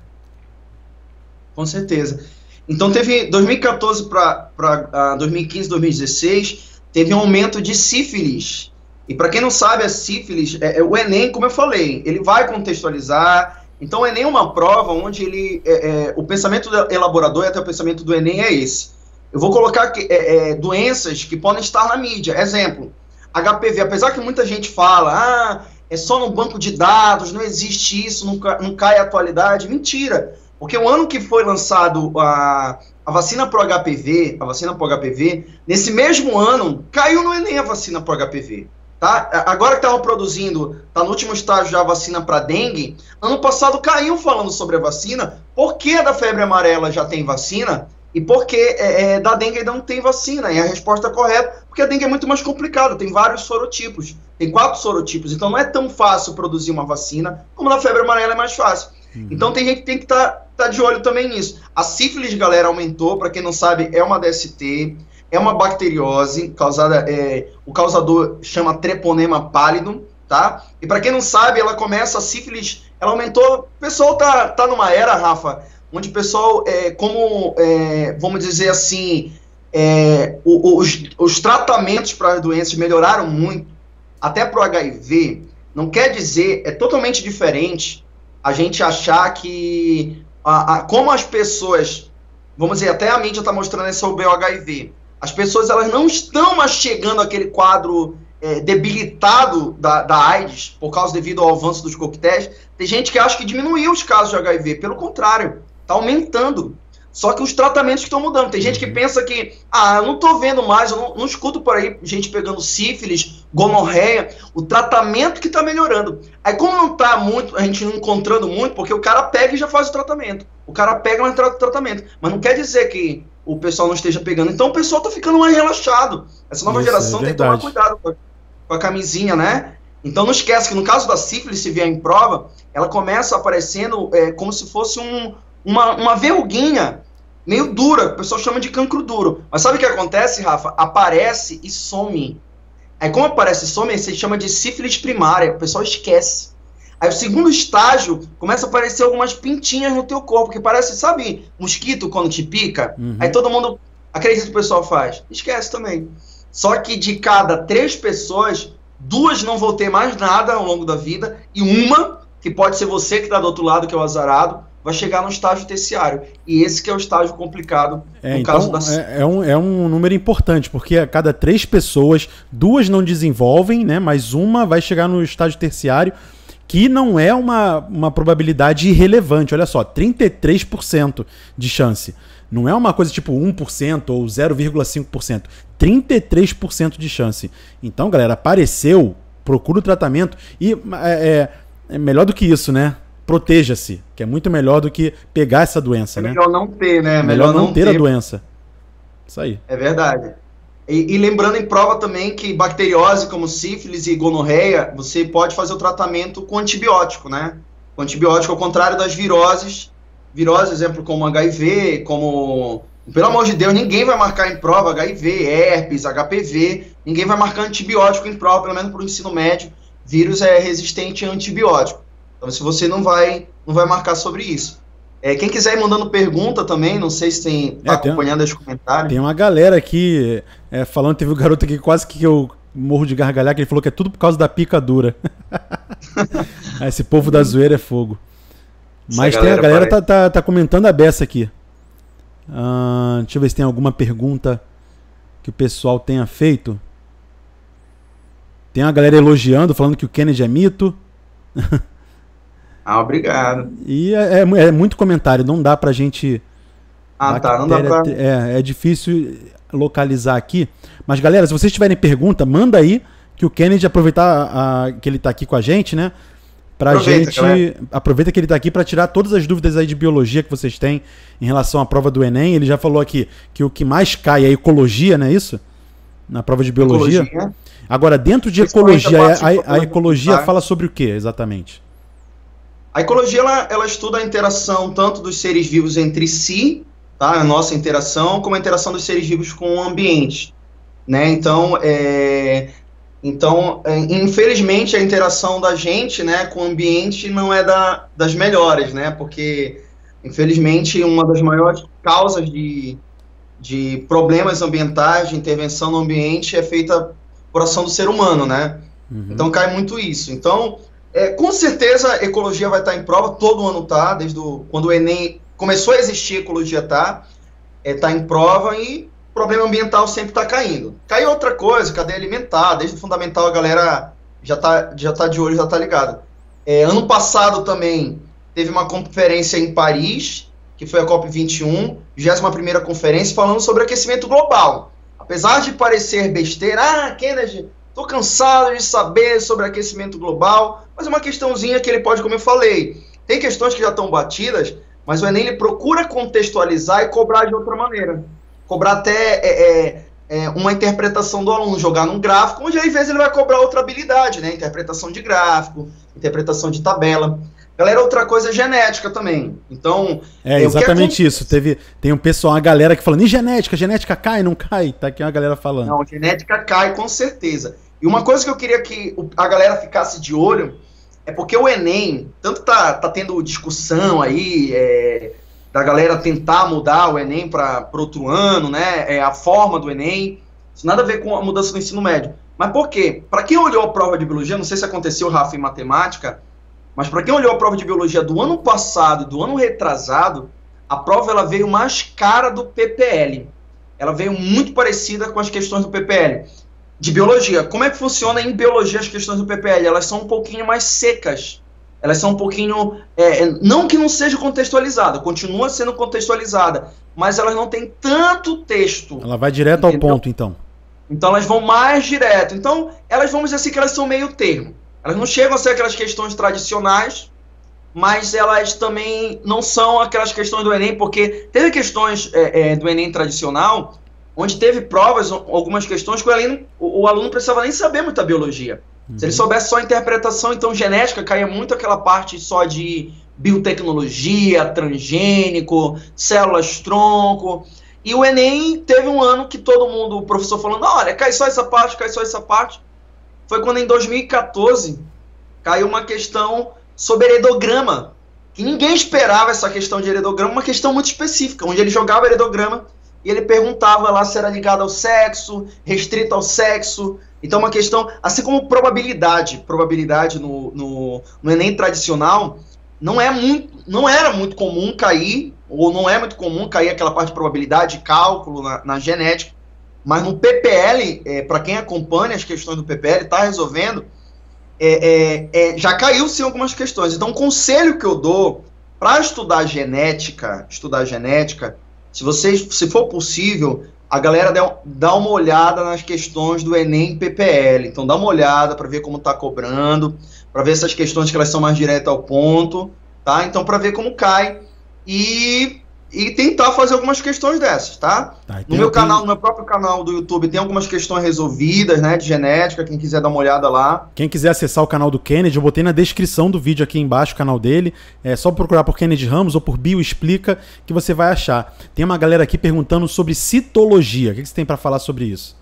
Com certeza. Então teve 2014 para 2015, 2016, teve um aumento de sífilis e para quem não sabe, a sífilis, é, é, o Enem, como eu falei, ele vai contextualizar. Então, é uma prova onde ele, é, é, o pensamento do elaborador e até o pensamento do Enem é esse. Eu vou colocar que, é, é, doenças que podem estar na mídia. Exemplo, HPV. Apesar que muita gente fala, ah, é só no banco de dados, não existe isso, não, não cai a atualidade. Mentira. Porque o ano que foi lançado a, a vacina pro HPV, a vacina pro HPV, nesse mesmo ano caiu no Enem a vacina pro HPV. Tá? Agora que estavam tá produzindo, está no último estágio já a vacina para dengue, ano passado caiu falando sobre a vacina, porque da febre amarela já tem vacina e porque é, é, da dengue ainda não tem vacina. E a resposta correta, porque a dengue é muito mais complicada, tem vários sorotipos, tem quatro sorotipos, então não é tão fácil produzir uma vacina como da febre amarela é mais fácil. Uhum. Então tem gente que tem que estar tá, tá de olho também nisso. A sífilis, galera, aumentou, para quem não sabe, é uma DST. É uma bacteriose causada. É, o causador chama treponema pálido, tá? E para quem não sabe, ela começa a sífilis. Ela aumentou. O pessoal tá, tá numa era, Rafa, onde o pessoal, é, como é, vamos dizer assim, é, os, os tratamentos para as doenças melhoraram muito, até para o HIV. Não quer dizer, é totalmente diferente a gente achar que a, a, como as pessoas, vamos dizer, até a mídia está mostrando sobre o HIV. As pessoas elas não estão mais chegando àquele quadro é, debilitado da, da AIDS por causa devido ao avanço dos coquetéis. Tem gente que acha que diminuiu os casos de HIV. Pelo contrário, está aumentando. Só que os tratamentos estão mudando. Tem gente que uhum. pensa que, ah, eu não estou vendo mais, eu não, não, escuto por aí gente pegando sífilis, gonorreia, o tratamento que está melhorando. Aí como não está muito, a gente não encontrando muito, porque o cara pega e já faz o tratamento. O cara pega, mas trata o tratamento. Mas não quer dizer que o pessoal não esteja pegando. Então o pessoal tá ficando mais relaxado. Essa nova Isso, é geração é tem que tomar cuidado com a, camisinha, né? Então não esquece que no caso da sífilis, se vier em prova, ela começa aparecendo é, como se fosse um, uma, uma verruguinha meio dura, o pessoal chama de cancro duro. Mas sabe o que acontece, Rafa? Aparece e some. Aí é, como aparece e some, se chama de sífilis primária, o pessoal esquece. Aí o segundo estágio começa a aparecer algumas pintinhas no teu corpo, que parece, sabe, mosquito quando te pica? Uhum. Aí todo mundo acredita que o pessoal faz. Esquece também. Só que de cada três pessoas, duas não vão ter mais nada ao longo da vida, e uma, que pode ser você que está do outro lado, que é o azarado, vai chegar no estágio terciário. E esse que é o estágio complicado é, no então, caso da é, é, um, é um número importante, porque a cada três pessoas, duas não desenvolvem, né? Mas uma vai chegar no estágio terciário que não é uma, uma probabilidade irrelevante. Olha só, 33% de chance. Não é uma coisa tipo 1% ou 0,5%. 33% de chance. Então, galera, apareceu, procura o tratamento e é, é, é melhor do que isso, né? Proteja-se, que é muito melhor do que pegar essa doença, é né? Melhor não ter, né? É melhor, melhor não, não ter, ter, a doença. Isso aí. É verdade. E, e, lembrando em prova também que bacteriose como sífilis e gonorreia, você pode fazer o tratamento com antibiótico, né? Com antibiótico, ao contrário das viroses, viroses, exemplo, como HIV, como... Pelo amor de Deus, ninguém vai marcar em prova HIV, herpes, HPV, ninguém vai marcar antibiótico em prova, pelo menos para o ensino médio, vírus é resistente a antibiótico. Então, se você não vai, não vai marcar sobre isso. É, quem quiser ir mandando pergunta também, não sei se tem, tá é, acompanhando tem, os comentários. Tem uma galera aqui é, falando, teve um garoto aqui quase que eu morro de gargalhar, que ele falou que é tudo por causa da picadura. Ah, esse povo da zoeira é fogo. Mas tem, a galera tá, tá, tá, comentando a beça aqui. Uh, deixa eu ver se tem alguma pergunta que o pessoal tenha feito. Tem uma galera elogiando, falando que o Kennedy é mito. Ah, obrigado. E é, é, é muito comentário, não dá pra gente. Ah, tá, não dá pra... É, é difícil localizar aqui. Mas, galera, se vocês tiverem pergunta, manda aí, que o Kennedy aproveitar a, a, que ele tá aqui com a gente, né? Pra aproveita, gente. Galera. Aproveita que ele tá aqui para tirar todas as dúvidas aí de biologia que vocês têm em relação à prova do Enem. Ele já falou aqui que o que mais cai é ecologia, não é isso? Na prova de biologia. Ecologia. Né? Agora, dentro de ecologia, a, a, a ecologia tá. fala sobre o que exatamente? A ecologia ela, ela estuda a interação tanto dos seres vivos entre si, tá? a nossa interação, como a interação dos seres vivos com o ambiente. Né? Então, é, então, é, infelizmente, a interação da gente né, com o ambiente não é da, das melhores, né? Porque, infelizmente, uma das maiores causas de, de problemas ambientais, de intervenção no ambiente, é feita por ação do ser humano, né? Uhum. Então, cai muito isso. Então, é, com certeza a ecologia vai estar em prova, todo ano tá, desde o, quando o Enem começou a existir, a ecologia tá, é, tá em prova e o problema ambiental sempre está caindo. Caiu outra coisa, cadeia alimentar, desde o fundamental a galera já tá, já tá de olho, já tá ligada. É, ano passado também teve uma conferência em Paris, que foi a COP21, 21 conferência, falando sobre aquecimento global. Apesar de parecer besteira, ah, Kennedy, Estou cansado de saber sobre aquecimento global, mas é uma questãozinha que ele pode, como eu falei, tem questões que já estão batidas, mas o Enem procura contextualizar e cobrar de outra maneira. Cobrar até é, é, é, uma interpretação do aluno, jogar num gráfico, onde às vezes ele vai cobrar outra habilidade, né? Interpretação de gráfico, interpretação de tabela. Galera, outra coisa é genética também. Então. É, exatamente isso. Teve, tem um pessoal, uma galera que falando, e genética? Genética cai, não cai? Tá aqui uma galera falando. Não, genética cai, com certeza. E uma coisa que eu queria que a galera ficasse de olho é porque o Enem, tanto tá, tá tendo discussão aí é, da galera tentar mudar o Enem para outro ano, né? É, a forma do Enem. Isso nada a ver com a mudança do ensino médio. Mas por quê? Para quem olhou a prova de biologia, não sei se aconteceu, Rafa, em matemática, mas para quem olhou a prova de biologia do ano passado e do ano retrasado, a prova ela veio mais cara do PPL. Ela veio muito parecida com as questões do PPL de biologia. Como é que funciona em biologia as questões do PPL? Elas são um pouquinho mais secas. Elas são um pouquinho. É, é, não que não seja contextualizada, continua sendo contextualizada, mas elas não têm tanto texto. Ela vai direto entendeu? ao ponto, então. Então elas vão mais direto. Então, elas vamos dizer assim que elas são meio termo. Elas não chegam a ser aquelas questões tradicionais, mas elas também não são aquelas questões do Enem, porque teve questões é, é, do Enem tradicional onde teve provas, algumas questões que o aluno, o, aluno não precisava nem saber muita biologia. Uhum. Se ele uhum. soubesse só a interpretação, então genética caía muito aquela parte só de biotecnologia, transgênico, células tronco. E o Enem teve um ano que todo mundo, o professor falando, olha, cai só essa parte, cai só essa parte. Foi quando em 2014 caiu uma questão sobre heredograma. Que ninguém esperava essa questão de heredograma, uma questão muito específica, onde ele jogava heredograma e ele perguntava lá se era ligado ao sexo, restrito ao sexo. Então, uma questão, assim como probabilidade, probabilidade no, no, no Enem tradicional, não é muito, não era muito comum cair, ou não é muito comum cair aquela parte de probabilidade, cálculo na, na genética, mas no PPL, é, para quem acompanha as questões do PPL, está resolvendo, é, é, é, já caiu sim algumas questões. Então, o um conselho que eu dou para estudar genética, estudar genética, se vocês, se for possível, a galera dá, dá uma olhada nas questões do Enem PPL. Então dá uma olhada para ver como está cobrando, para ver essas questões que elas são mais diretas ao ponto, tá? Então para ver como cai e e tentar fazer algumas questões dessas, tá? tá no meu canal, no meu próprio canal do YouTube, tem algumas questões resolvidas, né? De genética, quem quiser dar uma olhada lá. Quem quiser acessar o canal do Kennedy, eu botei na descrição do vídeo aqui embaixo o canal dele. É só procurar por Kennedy Ramos ou por Bio Explica que você vai achar. Tem uma galera aqui perguntando sobre citologia. O que, você tem para falar sobre isso?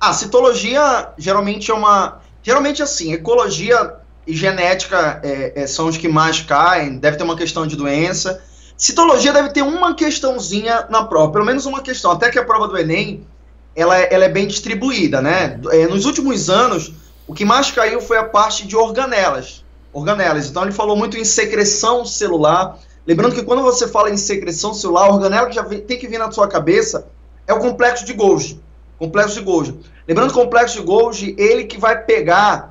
Ah, citologia geralmente é uma. Geralmente, assim, ecologia e genética é, é, são os que mais caem, deve ter uma questão de doença Citologia deve ter uma questãozinha na prova, pelo menos uma questão, até que a prova do Enem ela, é, ela é bem distribuída, né? É, nos últimos anos, o que mais caiu foi a parte de organelas. Organelas. Então ele falou muito em secreção celular. Lembrando que quando você fala em secreção celular, a organela que já vem, tem que vir na sua cabeça é o complexo de Golgi. Complexo de Golgi. Lembrando que o complexo de Golgi, ele que vai pegar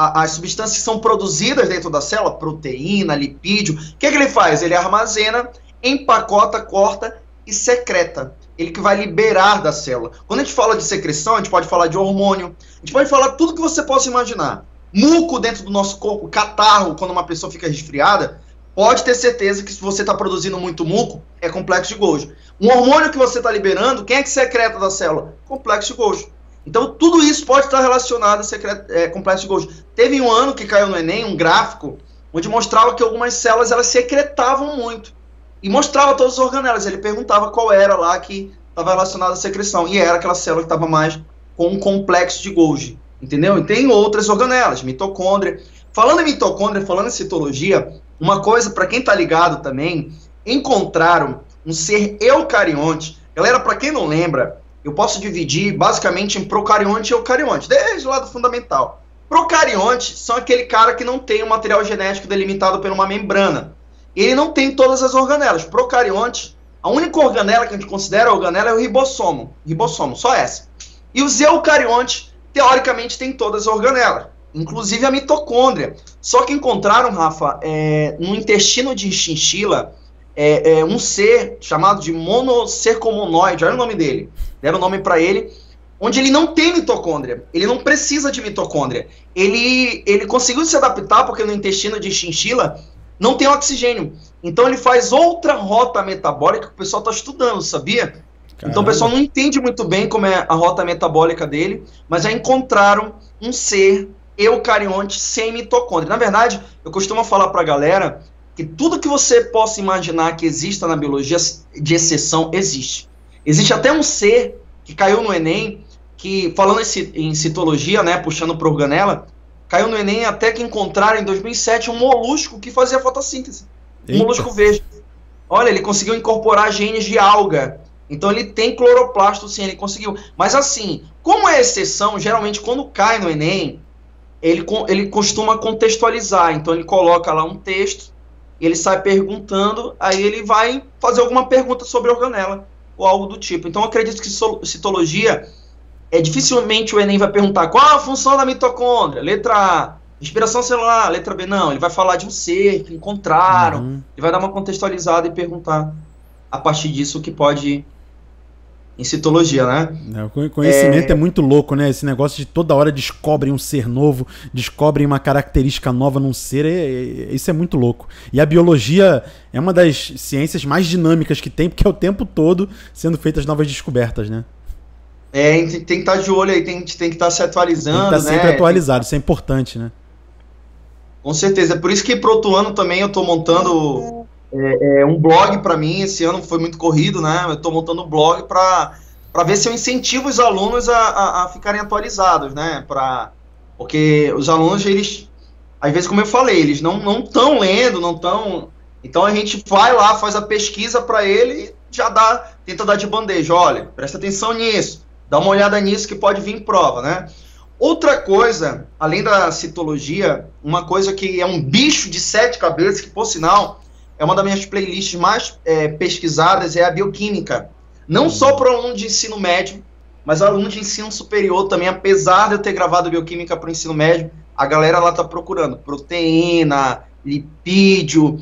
as substâncias que são produzidas dentro da célula, proteína, lipídio, o que, é que ele faz? Ele armazena, empacota, corta e secreta. Ele que vai liberar da célula. Quando a gente fala de secreção, a gente pode falar de hormônio, a gente pode falar tudo que você possa imaginar. Muco dentro do nosso corpo, catarro, quando uma pessoa fica resfriada, pode ter certeza que se você está produzindo muito muco, é complexo de Golgi. Um hormônio que você está liberando, quem é que secreta da célula? Complexo de Golgi. Então, tudo isso pode estar relacionado a secreto, é, complexo de Golgi. Teve um ano que caiu no Enem um gráfico onde mostrava que algumas células elas secretavam muito. E mostrava todas as organelas. Ele perguntava qual era lá que estava relacionado à secreção. E era aquela célula que estava mais com um complexo de Golgi. Entendeu? E tem outras organelas, mitocôndria. Falando em mitocôndria, falando em citologia, uma coisa para quem está ligado também, encontraram um ser eucarionte. Galera, para quem não lembra, eu posso dividir basicamente em procarionte e eucarionte, desde o lado fundamental. Procarionte são aquele cara que não tem o um material genético delimitado por uma membrana. Ele não tem todas as organelas. Procarionte, a única organela que a gente considera a organela é o ribossomo. Ribossomo, só essa. E os eucariontes, teoricamente, têm todas as organelas, inclusive a mitocôndria. Só que encontraram, Rafa, é, no intestino de chinchila, é, é, um ser chamado de monocercomonoide, olha o nome dele deram nome para ele, onde ele não tem mitocôndria, ele não precisa de mitocôndria. Ele, ele conseguiu se adaptar porque no intestino de chinchila não tem oxigênio. Então ele faz outra rota metabólica que o pessoal está estudando, sabia? Caramba. Então o pessoal não entende muito bem como é a rota metabólica dele, mas já encontraram um ser eucarionte sem mitocôndria. Na verdade, eu costumo falar para a galera que tudo que você possa imaginar que exista na biologia de exceção existe. Existe até um ser que caiu no Enem, que falando em citologia, né, puxando para organela, caiu no Enem até que encontraram em 2007 um molusco que fazia fotossíntese. Eita. Um molusco verde. Olha, ele conseguiu incorporar genes de alga. Então ele tem cloroplasto, sim, ele conseguiu. Mas assim, como é exceção, geralmente quando cai no Enem, ele, ele costuma contextualizar. Então ele coloca lá um texto, ele sai perguntando, aí ele vai fazer alguma pergunta sobre organela ou algo do tipo. Então, eu acredito que citologia é dificilmente o Enem vai perguntar qual a função da mitocôndria. Letra A, respiração celular. Letra B, não. Ele vai falar de um ser que encontraram. Uhum. Ele vai dar uma contextualizada e perguntar a partir disso o que pode em citologia, né? É, o conhecimento é... é... muito louco, né? Esse negócio de toda hora descobrem um ser novo, descobrem uma característica nova num ser, é, é, isso é muito louco. E a biologia é uma das ciências mais dinâmicas que tem, porque é o tempo todo sendo feitas novas descobertas, né? É, tem, tem que estar tá de olho aí, tem, tem que estar tá se atualizando, tem que estar tá né? sempre atualizado, isso é importante, né? Com certeza, é por isso que pro outro ano também eu estou montando é, é, um blog para mim, esse ano foi muito corrido, né? Eu estou montando um blog para ver se eu incentivo os alunos a, a, a ficarem atualizados, né? Pra, porque os alunos, eles, às vezes, como eu falei, eles não estão lendo, não estão. Então a gente vai lá, faz a pesquisa para ele e já dá, tenta dar de bandeja. Olha, presta atenção nisso, dá uma olhada nisso que pode vir em prova, né? Outra coisa, além da citologia, uma coisa que é um bicho de sete cabeças, que por sinal é uma das minhas playlists mais é, pesquisadas, é a bioquímica. Não só uhum. para aluno de ensino médio, mas aluno de ensino superior também, apesar de eu ter gravado bioquímica para o ensino médio, a galera lá está procurando proteína, lipídio.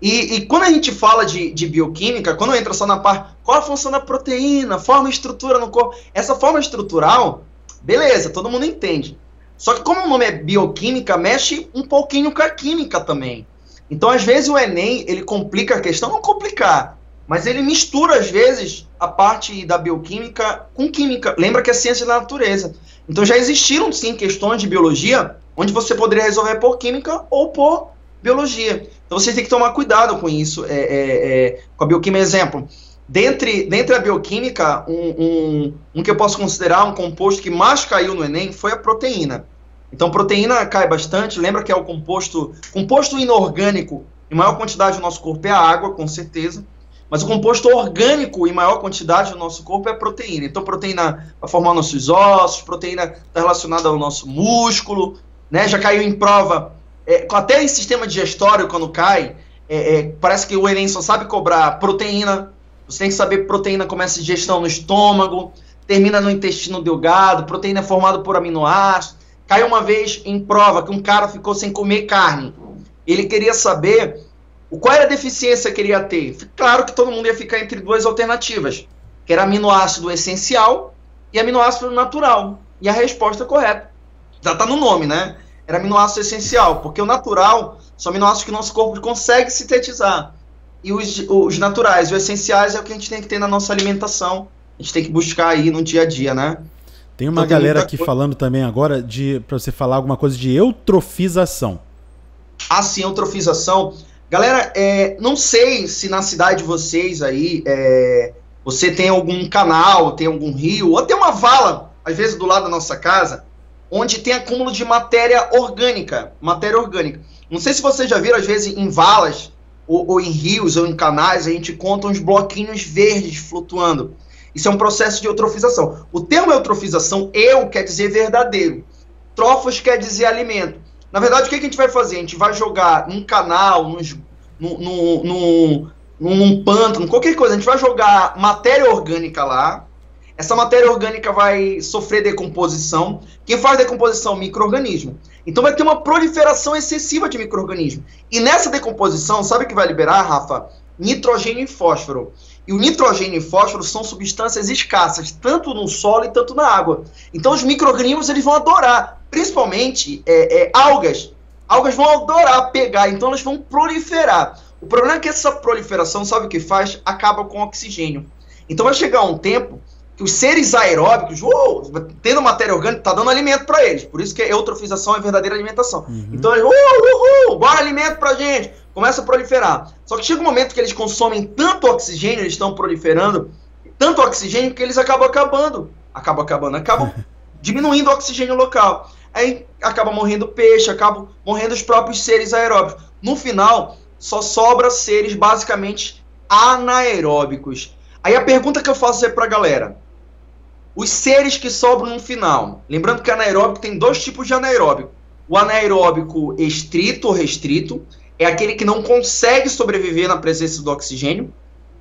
E, e, quando a gente fala de, de bioquímica, quando entra só na parte, qual a função da proteína, forma e estrutura no corpo, essa forma estrutural, beleza, todo mundo entende. Só que como o nome é bioquímica, mexe um pouquinho com a química também. Então, às vezes, o Enem, ele complica a questão, não complicar, mas ele mistura, às vezes, a parte da bioquímica com química. Lembra que é ciência da natureza. Então, já existiram, sim, questões de biologia onde você poderia resolver por química ou por biologia. Então, você tem que tomar cuidado com isso, é, é, é, com a bioquímica. Exemplo, dentre, dentre a bioquímica, um, um, um que eu posso considerar um composto que mais caiu no Enem foi a proteína. Então, proteína cai bastante. Lembra que é o composto, composto inorgânico em maior quantidade do nosso corpo é a água, com certeza. Mas o composto orgânico em maior quantidade do nosso corpo é a proteína. Então, proteína para formar nossos ossos, proteína está relacionada ao nosso músculo, né? Já caiu em prova. É, até em sistema digestório, quando cai, é, é, parece que o Enem só sabe cobrar proteína. Você tem que saber que proteína começa a digestão no estômago, termina no intestino delgado, proteína é formada por aminoácidos. Caiu uma vez em prova que um cara ficou sem comer carne. Ele queria saber qual era a deficiência que ele ia ter. Claro que todo mundo ia ficar entre duas alternativas, que era aminoácido essencial e aminoácido natural. E a resposta correta. Já está no nome, né? Era aminoácido essencial, porque o natural são aminoácidos que o nosso corpo consegue sintetizar. E os, os naturais, os essenciais, é o que a gente tem que ter na nossa alimentação. A gente tem que buscar aí no dia a dia, né? Tem uma galera tá aqui coisa... falando também agora de para você falar alguma coisa de eutrofização. Ah, sim, eutrofização. Galera, é, não sei se na cidade de vocês aí é, você tem algum canal, tem algum rio, ou até uma vala, às vezes do lado da nossa casa, onde tem acúmulo de matéria orgânica. Matéria orgânica. Não sei se vocês já viram, às vezes, em valas, ou, ou em rios, ou em canais, a gente conta uns bloquinhos verdes flutuando. Isso é um processo de eutrofização. O termo eutrofização, eu, quer dizer verdadeiro. Trofos quer dizer alimento. Na verdade, o que, a gente vai fazer? A gente vai jogar num canal, num, num, num, num pântano, qualquer coisa. A gente vai jogar matéria orgânica lá. Essa matéria orgânica vai sofrer decomposição. Quem faz decomposição? Microorganismo. Então vai ter uma proliferação excessiva de microorganismo. E nessa decomposição, sabe o que vai liberar, Rafa? Nitrogênio e fósforo. E o nitrogênio e fósforo são substâncias escassas, tanto no solo e tanto na água. Então os micro eles vão adorar, principalmente é, é, algas. Algas vão adorar pegar, então elas vão proliferar. O problema é que essa proliferação, sabe o que faz? Acaba com oxigênio. Então vai chegar um tempo que os seres aeróbicos, uou, tendo matéria orgânica, está dando alimento para eles. Por isso que a eutrofização é verdadeira alimentação. Uhum. Então eles, uou, uou, bora alimento para gente, começa a proliferar. Só que chega um momento que eles consomem tanto oxigênio, eles estão proliferando, tanto oxigênio que eles acabam acabando. Acabam acabando, acabam diminuindo o oxigênio local. Aí acaba morrendo peixe, acabam morrendo os próprios seres aeróbicos. No final, só sobra seres basicamente anaeróbicos. Aí a pergunta que eu faço é pra galera: os seres que sobram no final. Lembrando que anaeróbico tem dois tipos de anaeróbico. O anaeróbico estrito ou restrito é aquele que não consegue sobreviver na presença do oxigênio.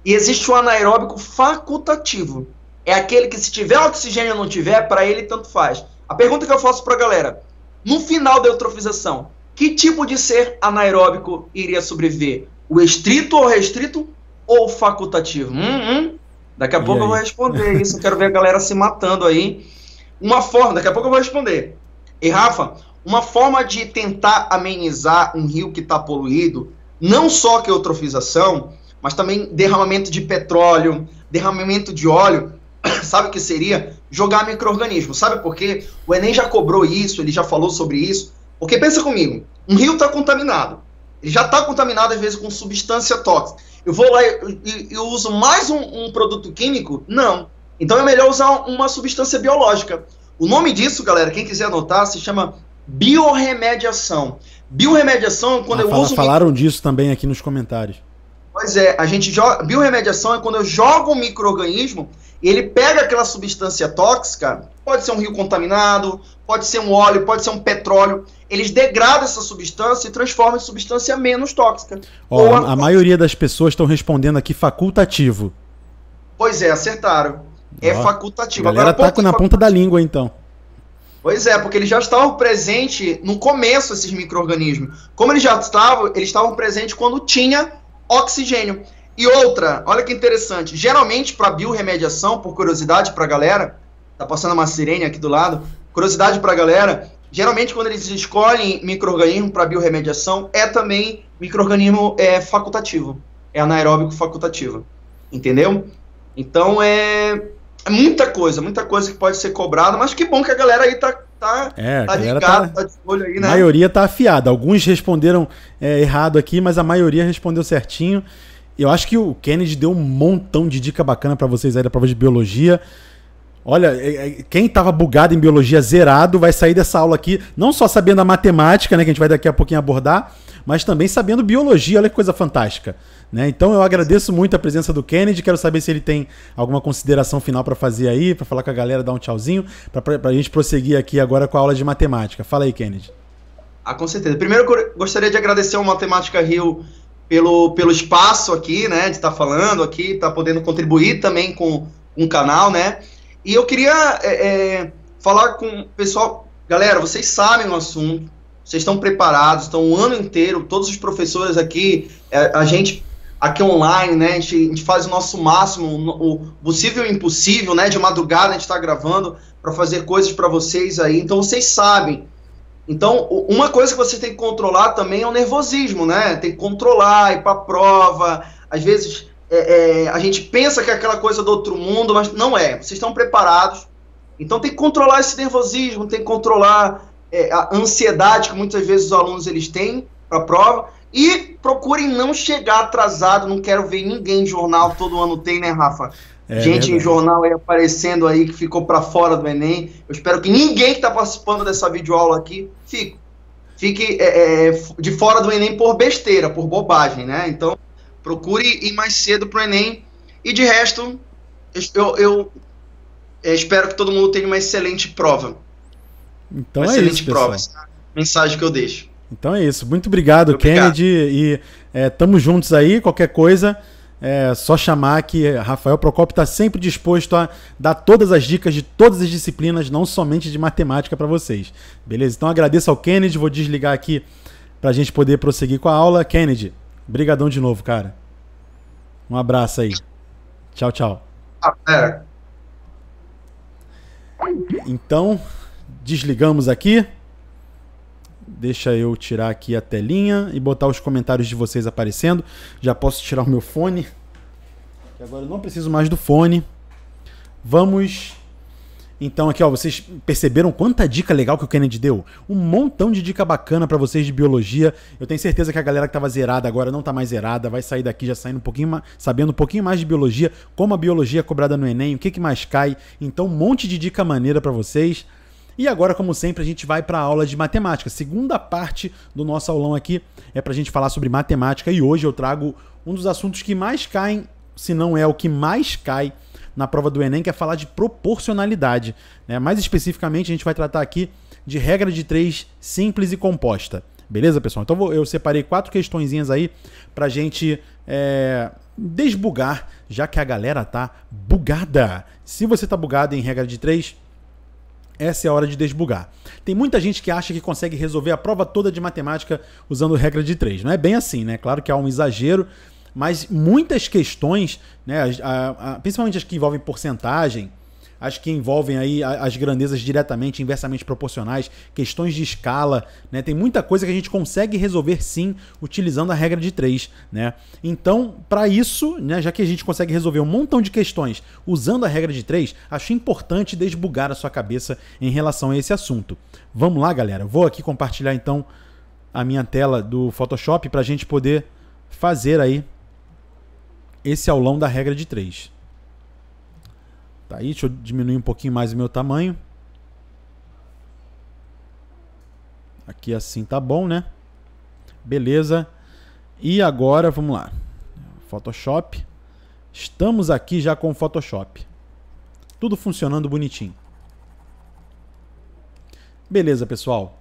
E existe o anaeróbico facultativo. É aquele que se tiver oxigênio ou não tiver, para ele tanto faz. A pergunta que eu faço para a galera, no final da eutrofização, que tipo de ser anaeróbico iria sobreviver? O estrito ou restrito ou facultativo? Hum, hum. Daqui a e pouco aí? eu vou responder isso. Eu quero ver a galera se matando aí. Uma forma, daqui a pouco eu vou responder. E Rafa, uma forma de tentar amenizar um rio que está poluído, não só que eutrofização, mas também derramamento de petróleo, derramamento de óleo, sabe o que seria? Jogar micro-organismo. Sabe por quê? O Enem já cobrou isso, ele já falou sobre isso. Porque pensa comigo, um rio está contaminado. Ele já está contaminado, às vezes, com substância tóxica. Eu vou lá e, uso mais um, um produto químico? Não. Então é melhor usar uma substância biológica. O nome disso, galera, quem quiser anotar, se chama biorremediação. Biorremediação é quando ah, eu fala, uso. Falaram disso também aqui nos comentários. Pois é, a gente joga. Biorremediação é quando eu jogo um microorganismo e ele pega aquela substância tóxica, pode ser um rio contaminado, pode ser um óleo, pode ser um petróleo. Eles degradam essa substância e transformam em substância menos tóxica. Oh, a, a, maioria das pessoas estão respondendo aqui facultativo. Pois é, acertaram. É oh, facultativo. A galera Agora, tá ponta na ponta da língua, então. Pois é, porque eles já estavam presentes no começo, esses micro-organismos. Como eles já estavam, eles estavam presentes quando tinha oxigênio. E outra, olha que interessante, geralmente para biorremediação, por curiosidade para a galera, tá passando uma sirene aqui do lado, curiosidade para a galera, geralmente quando eles escolhem microorganismo para biorremediação, é também microorganismo é, facultativo, é anaeróbico facultativo, entendeu? Então é, é muita coisa, muita coisa que pode ser cobrada, mas que bom que a galera aí tá tá, é, tá ligado, tá, tá de olho aí, né? A maioria tá afiada. Alguns responderam é, errado aqui, mas a maioria respondeu certinho. Eu acho que o Kennedy deu um montão de dica bacana para vocês aí da prova de biologia. Olha, é, é, quem estava bugado em biologia zerado vai sair dessa aula aqui, não só sabendo a matemática, né, que a gente vai daqui a pouquinho abordar, mas também sabendo biologia. Olha que coisa fantástica. Né? Então eu agradeço muito a presença do Kennedy. Quero saber se ele tem alguma consideração final para fazer aí, para falar com a galera, dar um tchauzinho, para a gente prosseguir aqui agora com a aula de matemática. Fala aí, Kennedy. Ah, com certeza. Primeiro, gostaria de agradecer ao Matemática Rio pelo, pelo espaço aqui, né, de estar tá falando aqui, estar tá podendo contribuir também com um canal, né. E eu queria é, é, falar com o pessoal, galera, vocês sabem o assunto, vocês estão preparados, estão o ano inteiro, todos os professores aqui, é, a gente aqui online, né? A gente, a gente faz o nosso máximo, o possível e o impossível, né? De madrugada a gente está gravando para fazer coisas para vocês aí. Então vocês sabem. Então, uma coisa que você tem que controlar também é o nervosismo, né? Tem que controlar, ir para prova. Às vezes é, é, a gente pensa que é aquela coisa do outro mundo, mas não é. Vocês estão preparados. Então tem que controlar esse nervosismo, tem que controlar é, a ansiedade que muitas vezes os alunos eles têm para a prova e procurem não chegar atrasado, não quero ver ninguém em jornal, todo ano tem, né, Rafa? É, Gente é em jornal aí aparecendo aí que ficou para fora do Enem. Eu espero que ninguém que está participando dessa videoaula aqui fique, fique é, é, de fora do Enem por besteira, por bobagem, né? Então, procure ir mais cedo pro Enem. E de resto, eu, eu é, espero que todo mundo tenha uma excelente prova. Então uma é excelente isso, prova. Essa mensagem que eu deixo. Então é isso. Muito obrigado, Muito Kennedy. Obrigado. E é, tamo juntos aí. Qualquer coisa, é só chamar que Rafael Procopio está sempre disposto a dar todas as dicas de todas as disciplinas, não somente de matemática para vocês. Beleza? Então agradeço ao Kennedy. Vou desligar aqui para a gente poder prosseguir com a aula. Kennedy, brigadão de novo, cara. Um abraço aí. Tchau, tchau. Então, desligamos aqui. Deixa eu tirar aqui a telinha e botar os comentários de vocês aparecendo. Já posso tirar o meu fone. Agora eu não preciso mais do fone. Vamos então aqui, ó, vocês perceberam quanta dica legal que o Kennedy deu? Um montão de dica bacana para vocês de biologia. Eu tenho certeza que a galera que tava zerada agora não tá mais zerada, vai sair daqui já saindo um pouquinho sabendo um pouquinho mais de biologia, como a biologia é cobrada no ENEM, o que que mais cai. Então, um monte de dica maneira para vocês. E agora, como sempre, a gente vai para a aula de matemática. Segunda parte do nosso aulão aqui é para a gente falar sobre matemática e hoje eu trago um dos assuntos que mais caem, se não é o que mais cai na prova do Enem, que é falar de proporcionalidade. Né? Mais especificamente, a gente vai tratar aqui de regra de três simples e composta. Beleza, pessoal? Então eu separei quatro questõezinhas aí a gente é, desbugar, já que a galera tá bugada. Se você tá bugado em regra de três, essa é a hora de desbugar. Tem muita gente que acha que consegue resolver a prova toda de matemática usando regra de três. Não é bem assim, né? Claro que há um exagero, mas muitas questões, né, a, a, a, principalmente as que envolvem porcentagem, as que envolvem aí as grandezas diretamente, inversamente proporcionais, questões de escala, né? Tem muita coisa que a gente consegue resolver sim utilizando a regra de 3, né? Então, para isso, né, já que a gente consegue resolver um montão de questões usando a regra de 3, acho importante desbugar a sua cabeça em relação a esse assunto. Vamos lá, galera. Vou aqui compartilhar então a minha tela do Photoshop para a gente poder fazer aí esse aulão da regra de 3. Tá aí, deixa eu diminuir um pouquinho mais o meu tamanho. Aqui assim tá bom, né? Beleza. E agora, vamos lá. Photoshop. Estamos aqui já com o Photoshop. Tudo funcionando bonitinho. Beleza, pessoal.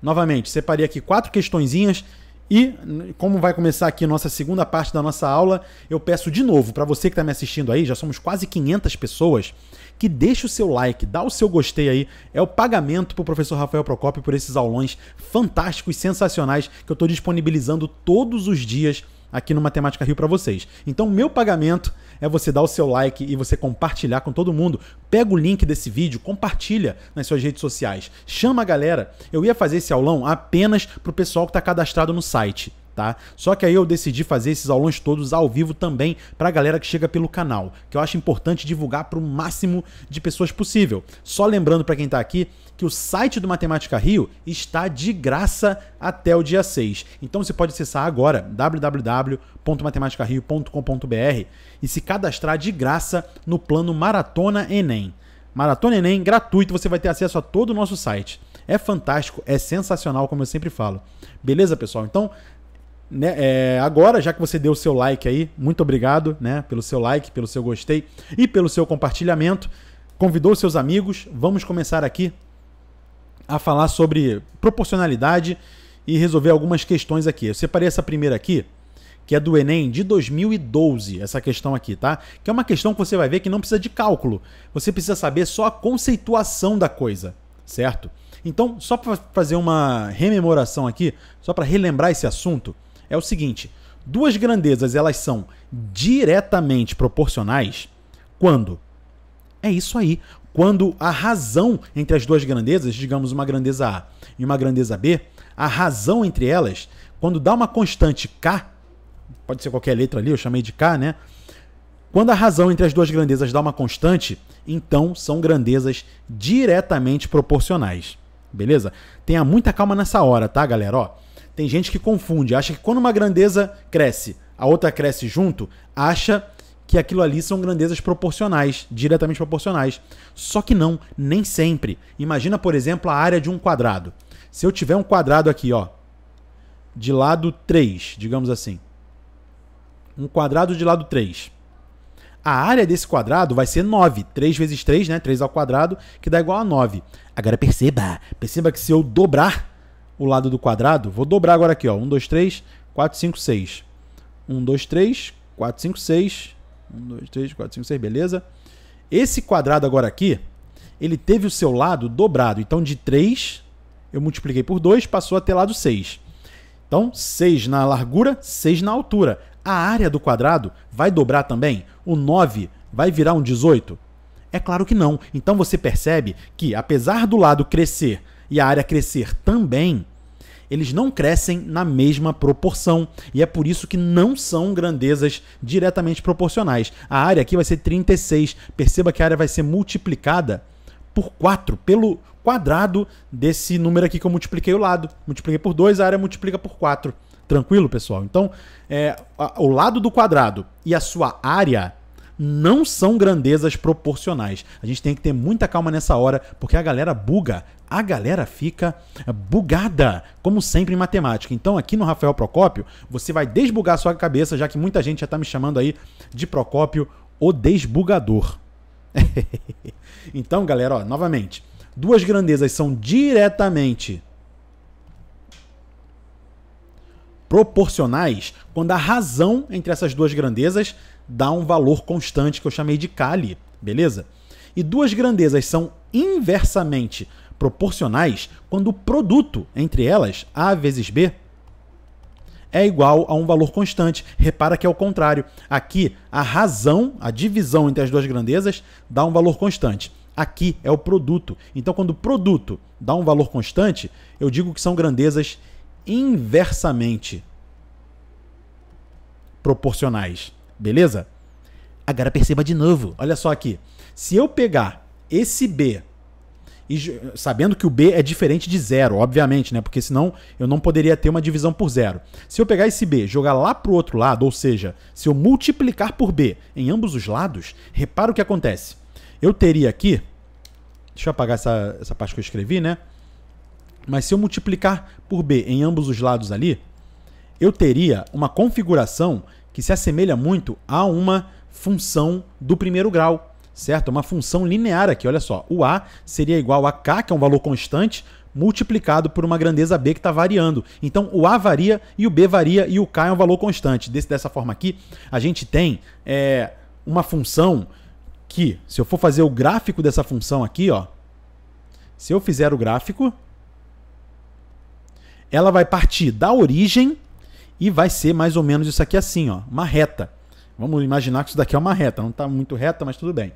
Novamente, separei aqui quatro questõezinhas e como vai começar aqui nossa segunda parte da nossa aula, eu peço de novo para você que está me assistindo aí, já somos quase 500 pessoas, que deixe o seu like, dá o seu gostei aí, é o pagamento para o professor Rafael Procopio por esses aulões fantásticos, sensacionais que eu estou disponibilizando todos os dias aqui no Matemática Rio para vocês. Então, meu pagamento é você dar o seu like e você compartilhar com todo mundo. Pega o link desse vídeo, compartilha nas suas redes sociais, chama a galera. Eu ia fazer esse aulão apenas para o pessoal que está cadastrado no site tá? Só que aí eu decidi fazer esses aulões todos ao vivo também para a galera que chega pelo canal, que eu acho importante divulgar para o máximo de pessoas possível. Só lembrando para quem está aqui que o site do Matemática Rio está de graça até o dia 6. Então você pode acessar agora www.matematicario.com.br e se cadastrar de graça no plano Maratona Enem. Maratona Enem gratuito, você vai ter acesso a todo o nosso site. É fantástico, é sensacional, como eu sempre falo. Beleza, pessoal? Então, né, é, agora, já que você deu o seu like aí, muito obrigado né, pelo seu like, pelo seu gostei e pelo seu compartilhamento. Convidou seus amigos, vamos começar aqui a falar sobre proporcionalidade e resolver algumas questões aqui. Eu separei essa primeira aqui, que é do Enem de 2012, essa questão aqui, tá? Que é uma questão que você vai ver que não precisa de cálculo, você precisa saber só a conceituação da coisa, certo? Então, só para fazer uma rememoração aqui, só para relembrar esse assunto, é o seguinte: duas grandezas elas são diretamente proporcionais quando é isso aí, quando a razão entre as duas grandezas, digamos uma grandeza A e uma grandeza B, a razão entre elas, quando dá uma constante K, pode ser qualquer letra ali, eu chamei de K, né? Quando a razão entre as duas grandezas dá uma constante, então são grandezas diretamente proporcionais. Beleza? Tenha muita calma nessa hora, tá, galera? Ó, tem gente que confunde, acha que quando uma grandeza cresce, a outra cresce junto, acha que aquilo ali são grandezas proporcionais, diretamente proporcionais. Só que não, nem sempre. Imagina, por exemplo, a área de um quadrado. Se eu tiver um quadrado aqui, ó, de lado 3, digamos assim. Um quadrado de lado 3. A área desse quadrado vai ser 9. 3 vezes 3, né? 3 ao quadrado, que dá igual a 9. Agora perceba, perceba que se eu dobrar o lado do quadrado, vou dobrar agora aqui, ó, 1, 2, 3, 4, 5, 6. 1, 2, 3, 4, 5, 6. 1, 2, 3, 4, 5, 6, beleza? Esse quadrado agora aqui, ele teve o seu lado dobrado. Então, de 3, eu multipliquei por 2, passou a ter lado 6. Então, 6 na largura, 6 na altura. A área do quadrado vai dobrar também? O 9 vai virar um 18? É claro que não. Então você percebe que, apesar do lado crescer e a área crescer também, eles não crescem na mesma proporção e é por isso que não são grandezas diretamente proporcionais. A área aqui vai ser 36. Perceba que a área vai ser multiplicada por 4, pelo quadrado desse número aqui que eu multipliquei o lado. Multipliquei por 2, a área multiplica por 4. Tranquilo, pessoal? Então, é, o lado do quadrado e a sua área não são grandezas proporcionais. A gente tem que ter muita calma nessa hora, porque a galera buga, a galera fica bugada, como sempre em matemática. Então, aqui no Rafael Procópio, você vai desbugar sua cabeça, já que muita gente já está me chamando aí de Procópio o desbugador. então, galera, ó, novamente, duas grandezas são diretamente proporcionais quando a razão entre essas duas grandezas dá um valor constante que eu chamei de K ali, beleza? E duas grandezas são inversamente proporcionais quando o produto entre elas, A vezes B, é igual a um valor constante. Repara que é o contrário. Aqui, a razão, a divisão entre as duas grandezas, dá um valor constante. Aqui é o produto. Então, quando o produto dá um valor constante, eu digo que são grandezas inversamente proporcionais. Beleza? Agora perceba de novo. Olha só aqui. Se eu pegar esse B, e, sabendo que o B é diferente de zero, obviamente, né? Porque senão eu não poderia ter uma divisão por zero. Se eu pegar esse B, jogar lá pro outro lado, ou seja, se eu multiplicar por B em ambos os lados, repara o que acontece. Eu teria aqui, deixa eu apagar essa, essa parte que eu escrevi, né? Mas se eu multiplicar por B em ambos os lados ali, eu teria uma configuração que se assemelha muito a uma função do primeiro grau, certo? Uma função linear aqui, olha só. O A seria igual a K, que é um valor constante, multiplicado por uma grandeza B que está variando. Então o A varia e o B varia e o K é um valor constante. Desse, dessa forma aqui, a gente tem é, uma função que, se eu for fazer o gráfico dessa função aqui, ó, se eu fizer o gráfico, ela vai partir da origem e vai ser mais ou menos isso aqui assim, ó, uma reta. Vamos imaginar que isso daqui é uma reta, não está muito reta, mas tudo bem.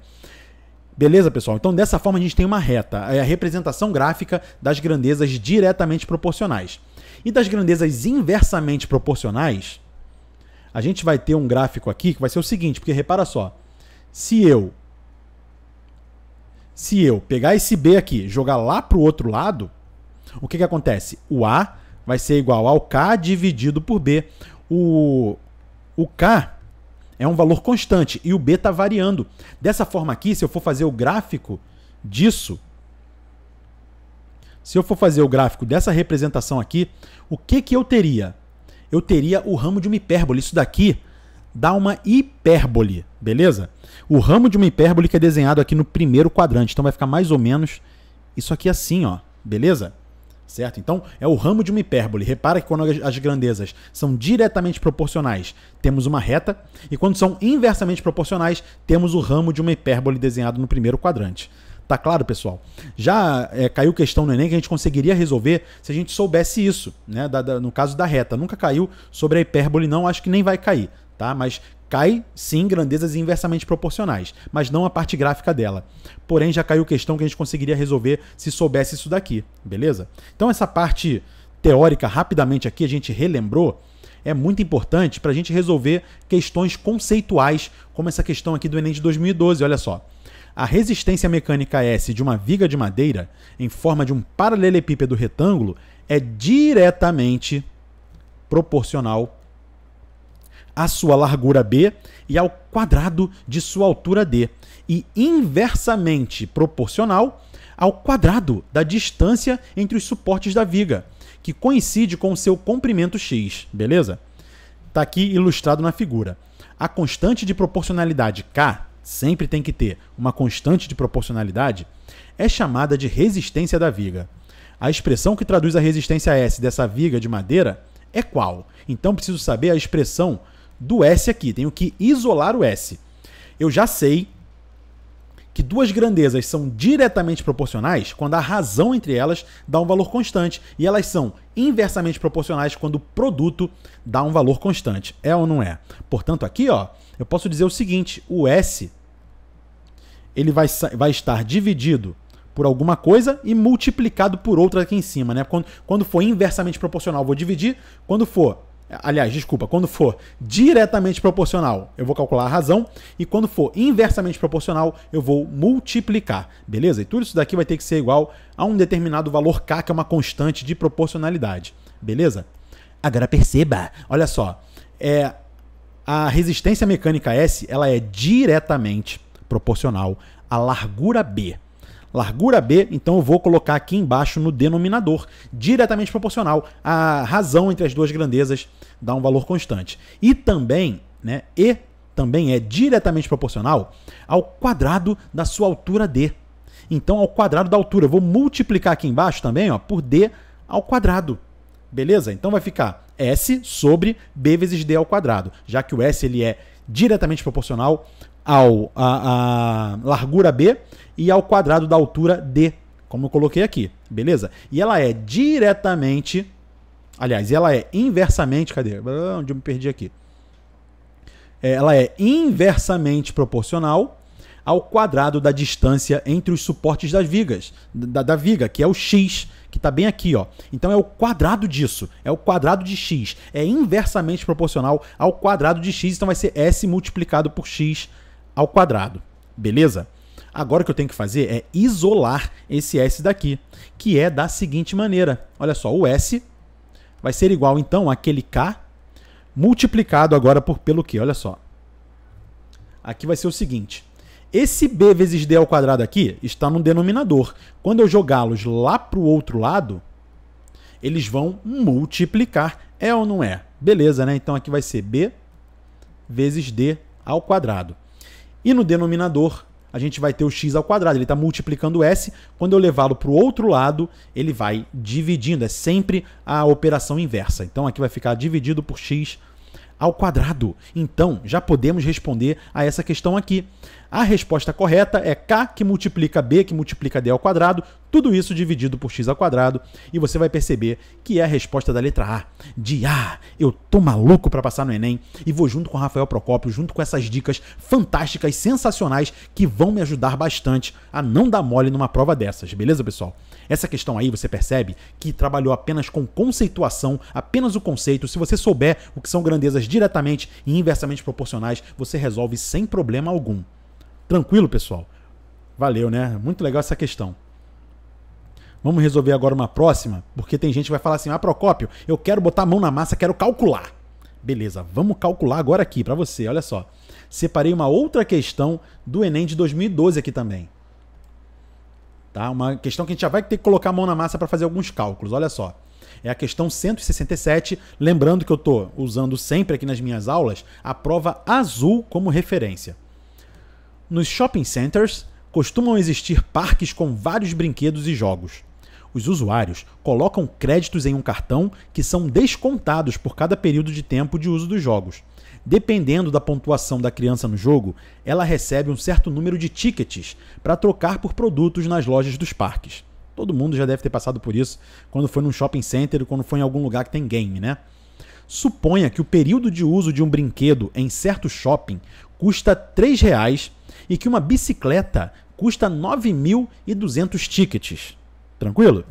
Beleza, pessoal? Então, dessa forma, a gente tem uma reta, é a representação gráfica das grandezas diretamente proporcionais. E das grandezas inversamente proporcionais, a gente vai ter um gráfico aqui que vai ser o seguinte, porque repara só, se eu se eu pegar esse B aqui, jogar lá para o outro lado, o que, que acontece? O A vai ser igual ao K dividido por B. O, o K é um valor constante e o B está variando. Dessa forma aqui, se eu for fazer o gráfico disso, se eu for fazer o gráfico dessa representação aqui, o que, que eu teria? Eu teria o ramo de uma hipérbole. Isso daqui dá uma hipérbole, beleza? O ramo de uma hipérbole que é desenhado aqui no primeiro quadrante. Então vai ficar mais ou menos isso aqui assim, ó, beleza? certo? Então é o ramo de uma hipérbole. Repara que quando as grandezas são diretamente proporcionais, temos uma reta, e quando são inversamente proporcionais, temos o ramo de uma hipérbole desenhado no primeiro quadrante. Tá claro, pessoal? Já é, caiu questão no Enem que a gente conseguiria resolver se a gente soubesse isso, né? Da, da, no caso da reta. Nunca caiu sobre a hipérbole, não, acho que nem vai cair, tá? Mas Cai, sim, grandezas inversamente proporcionais, mas não a parte gráfica dela. Porém, já caiu questão que a gente conseguiria resolver se soubesse isso daqui, beleza? Então, essa parte teórica, rapidamente aqui, a gente relembrou, é muito importante para a gente resolver questões conceituais, como essa questão aqui do Enem de 2012, olha só. A resistência mecânica S de uma viga de madeira em forma de um paralelepípedo retângulo é diretamente proporcional à sua largura b e ao quadrado de sua altura d, e inversamente proporcional ao quadrado da distância entre os suportes da viga, que coincide com o seu comprimento x, beleza? Está aqui ilustrado na figura. A constante de proporcionalidade K, sempre tem que ter uma constante de proporcionalidade, é chamada de resistência da viga. A expressão que traduz a resistência S dessa viga de madeira é qual? Então preciso saber a expressão do S aqui, tenho que isolar o S. Eu já sei que duas grandezas são diretamente proporcionais quando a razão entre elas dá um valor constante e elas são inversamente proporcionais quando o produto dá um valor constante. É ou não é? Portanto, aqui, ó, eu posso dizer o seguinte, o S ele vai, vai estar dividido por alguma coisa e multiplicado por outra aqui em cima, né? Quando, quando for inversamente proporcional, vou dividir. Quando for Aliás, desculpa, quando for diretamente proporcional, eu vou calcular a razão, e quando for inversamente proporcional, eu vou multiplicar, beleza? E tudo isso daqui vai ter que ser igual a um determinado valor k, que é uma constante de proporcionalidade, beleza? Agora perceba, olha só, é, a resistência mecânica S ela é diretamente proporcional à largura B largura B, então eu vou colocar aqui embaixo no denominador, diretamente proporcional. A razão entre as duas grandezas dá um valor constante. E também, né, E também é diretamente proporcional ao quadrado da sua altura D. Então, ao quadrado da altura, eu vou multiplicar aqui embaixo também ó, por D ao quadrado. Beleza? Então vai ficar S sobre B vezes D ao quadrado, já que o S ele é diretamente proporcional ao, a, a largura B e ao quadrado da altura d, como eu coloquei aqui, beleza? E ela é diretamente, aliás, ela é inversamente, cadê? Ah, onde eu me perdi aqui? É, ela é inversamente proporcional ao quadrado da distância entre os suportes das vigas, da, da viga, que é o x, que está bem aqui, ó. Então é o quadrado disso, é o quadrado de x, é inversamente proporcional ao quadrado de x, então vai ser s multiplicado por x ao quadrado, beleza? Agora o que eu tenho que fazer é isolar esse S daqui, que é da seguinte maneira. Olha só, o S vai ser igual então àquele K multiplicado agora por pelo que? Olha só. Aqui vai ser o seguinte. Esse b vezes d ao quadrado aqui está no denominador. Quando eu jogá-los lá para o outro lado, eles vão multiplicar. É ou não é? Beleza, né? Então aqui vai ser b vezes d ao quadrado. E no denominador, a gente vai ter o x ao quadrado. Ele está multiplicando s. Quando eu levá-lo para o outro lado, ele vai dividindo. É sempre a operação inversa. Então aqui vai ficar dividido por x ao quadrado. Então já podemos responder a essa questão aqui. A resposta correta é k que multiplica b que multiplica d ao quadrado, tudo isso dividido por x ao quadrado, e você vai perceber que é a resposta da letra A. De A, eu tô maluco para passar no ENEM e vou junto com o Rafael Procópio, junto com essas dicas fantásticas, sensacionais que vão me ajudar bastante a não dar mole numa prova dessas, beleza, pessoal? Essa questão aí você percebe que trabalhou apenas com conceituação, apenas o conceito. Se você souber o que são grandezas diretamente e inversamente proporcionais, você resolve sem problema algum. Tranquilo, pessoal? Valeu, né? Muito legal essa questão. Vamos resolver agora uma próxima, porque tem gente que vai falar assim: "Ah, Procópio, eu quero botar a mão na massa, quero calcular". Beleza, vamos calcular agora aqui para você, olha só. Separei uma outra questão do ENEM de 2012 aqui também. Tá? Uma questão que a gente já vai ter que colocar a mão na massa para fazer alguns cálculos, olha só. É a questão 167, lembrando que eu estou usando sempre aqui nas minhas aulas a prova azul como referência. Nos shopping centers, costumam existir parques com vários brinquedos e jogos. Os usuários colocam créditos em um cartão que são descontados por cada período de tempo de uso dos jogos. Dependendo da pontuação da criança no jogo, ela recebe um certo número de tickets para trocar por produtos nas lojas dos parques. Todo mundo já deve ter passado por isso quando foi num shopping center ou quando foi em algum lugar que tem game, né? Suponha que o período de uso de um brinquedo em certo shopping custa R$ reais e que uma bicicleta custa 9.200 tickets. Tranquilo?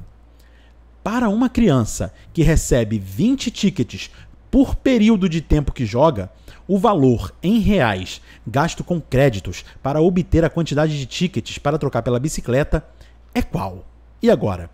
Para uma criança que recebe 20 tickets por período de tempo que joga, o valor em reais gasto com créditos para obter a quantidade de tickets para trocar pela bicicleta é qual? E agora?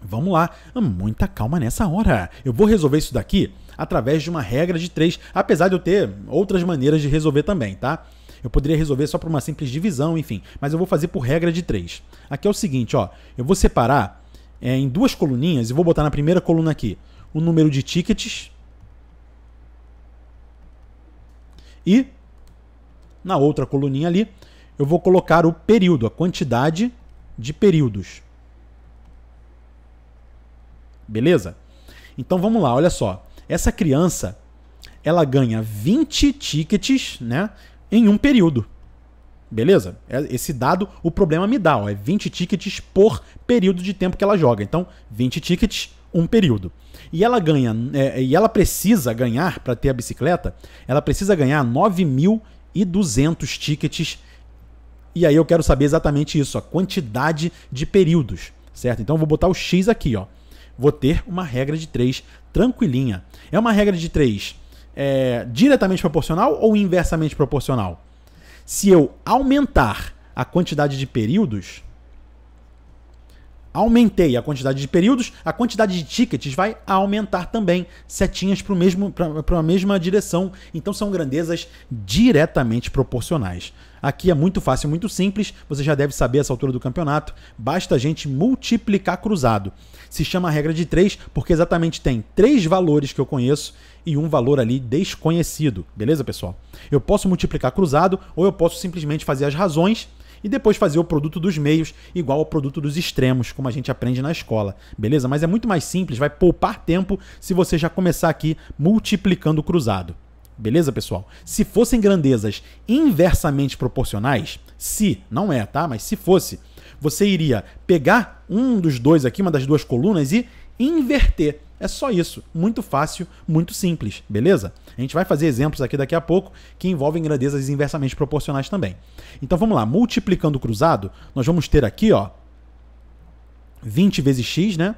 Vamos lá, muita calma nessa hora. Eu vou resolver isso daqui através de uma regra de três, apesar de eu ter outras maneiras de resolver também, tá? Eu poderia resolver só por uma simples divisão, enfim, mas eu vou fazer por regra de três. Aqui é o seguinte, ó, eu vou separar é, em duas coluninhas e vou botar na primeira coluna aqui o número de tickets e na outra coluninha ali eu vou colocar o período, a quantidade de períodos. Beleza? Então vamos lá, olha só. Essa criança, ela ganha 20 tickets, né? em um período. Beleza? É, esse dado, o problema me dá, ó, é 20 tickets por período de tempo que ela joga. Então, 20 tickets, um período. E ela ganha, é, e ela precisa ganhar para ter a bicicleta, ela precisa ganhar 9.200 tickets. E aí eu quero saber exatamente isso, a quantidade de períodos, certo? Então eu vou botar o x aqui, ó. Vou ter uma regra de 3 tranquilinha. É uma regra de 3 é, diretamente proporcional ou inversamente proporcional? Se eu aumentar a quantidade de períodos, aumentei a quantidade de períodos, a quantidade de tickets vai aumentar também, setinhas para a mesma direção. Então são grandezas diretamente proporcionais. Aqui é muito fácil, muito simples, você já deve saber essa altura do campeonato, basta a gente multiplicar cruzado. Se chama regra de 3 porque exatamente tem três valores que eu conheço e um valor ali desconhecido, beleza, pessoal? Eu posso multiplicar cruzado ou eu posso simplesmente fazer as razões e depois fazer o produto dos meios igual ao produto dos extremos, como a gente aprende na escola, beleza? Mas é muito mais simples, vai poupar tempo se você já começar aqui multiplicando cruzado. Beleza, pessoal? Se fossem grandezas inversamente proporcionais, se, não é, tá? Mas se fosse, você iria pegar um dos dois aqui, uma das duas colunas e inverter. É só isso. Muito fácil, muito simples, beleza? A gente vai fazer exemplos aqui daqui a pouco que envolvem grandezas inversamente proporcionais também. Então vamos lá, multiplicando o cruzado, nós vamos ter aqui, ó, 20 vezes x, né?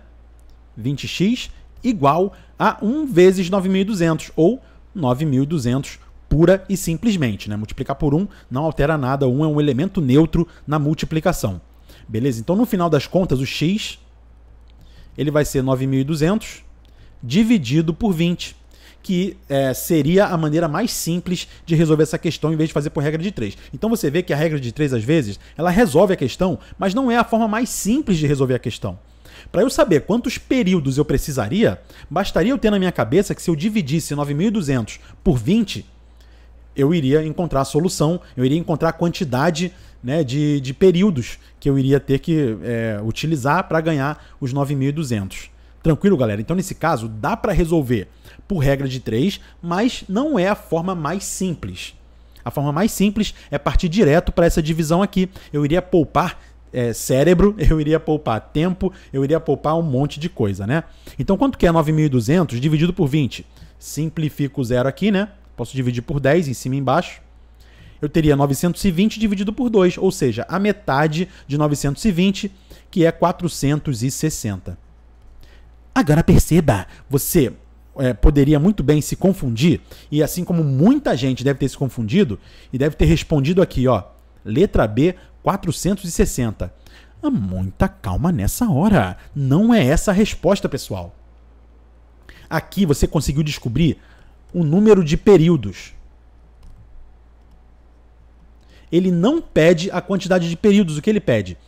20x igual a 1 vezes 9.200 ou 9.200 pura e simplesmente, né? Multiplicar por 1 não altera nada, 1 é um elemento neutro na multiplicação. Beleza? Então no final das contas, o x ele vai ser 9.200 dividido por 20, que é, seria a maneira mais simples de resolver essa questão em vez de fazer por regra de 3. Então você vê que a regra de 3, às vezes, ela resolve a questão, mas não é a forma mais simples de resolver a questão. Para eu saber quantos períodos eu precisaria, bastaria eu ter na minha cabeça que se eu dividisse 9.200 por 20, eu iria encontrar a solução, eu iria encontrar a quantidade né, de, de períodos que eu iria ter que é, utilizar para ganhar os 9.200. Tranquilo, galera? Então, nesse caso, dá para resolver por regra de 3, mas não é a forma mais simples. A forma mais simples é partir direto para essa divisão aqui. Eu iria poupar é, cérebro, eu iria poupar tempo, eu iria poupar um monte de coisa, né? Então, quanto que é 9.200 dividido por 20? Simplifico o zero aqui, né? Posso dividir por 10 em cima e embaixo. Eu teria 920 dividido por 2, ou seja, a metade de 920, que é 460. Agora perceba, você é, poderia muito bem se confundir, e assim como muita gente deve ter se confundido e deve ter respondido aqui, ó, letra B 460. Há muita calma nessa hora. Não é essa a resposta, pessoal. Aqui você conseguiu descobrir o número de períodos. Ele não pede a quantidade de períodos, o que ele pede?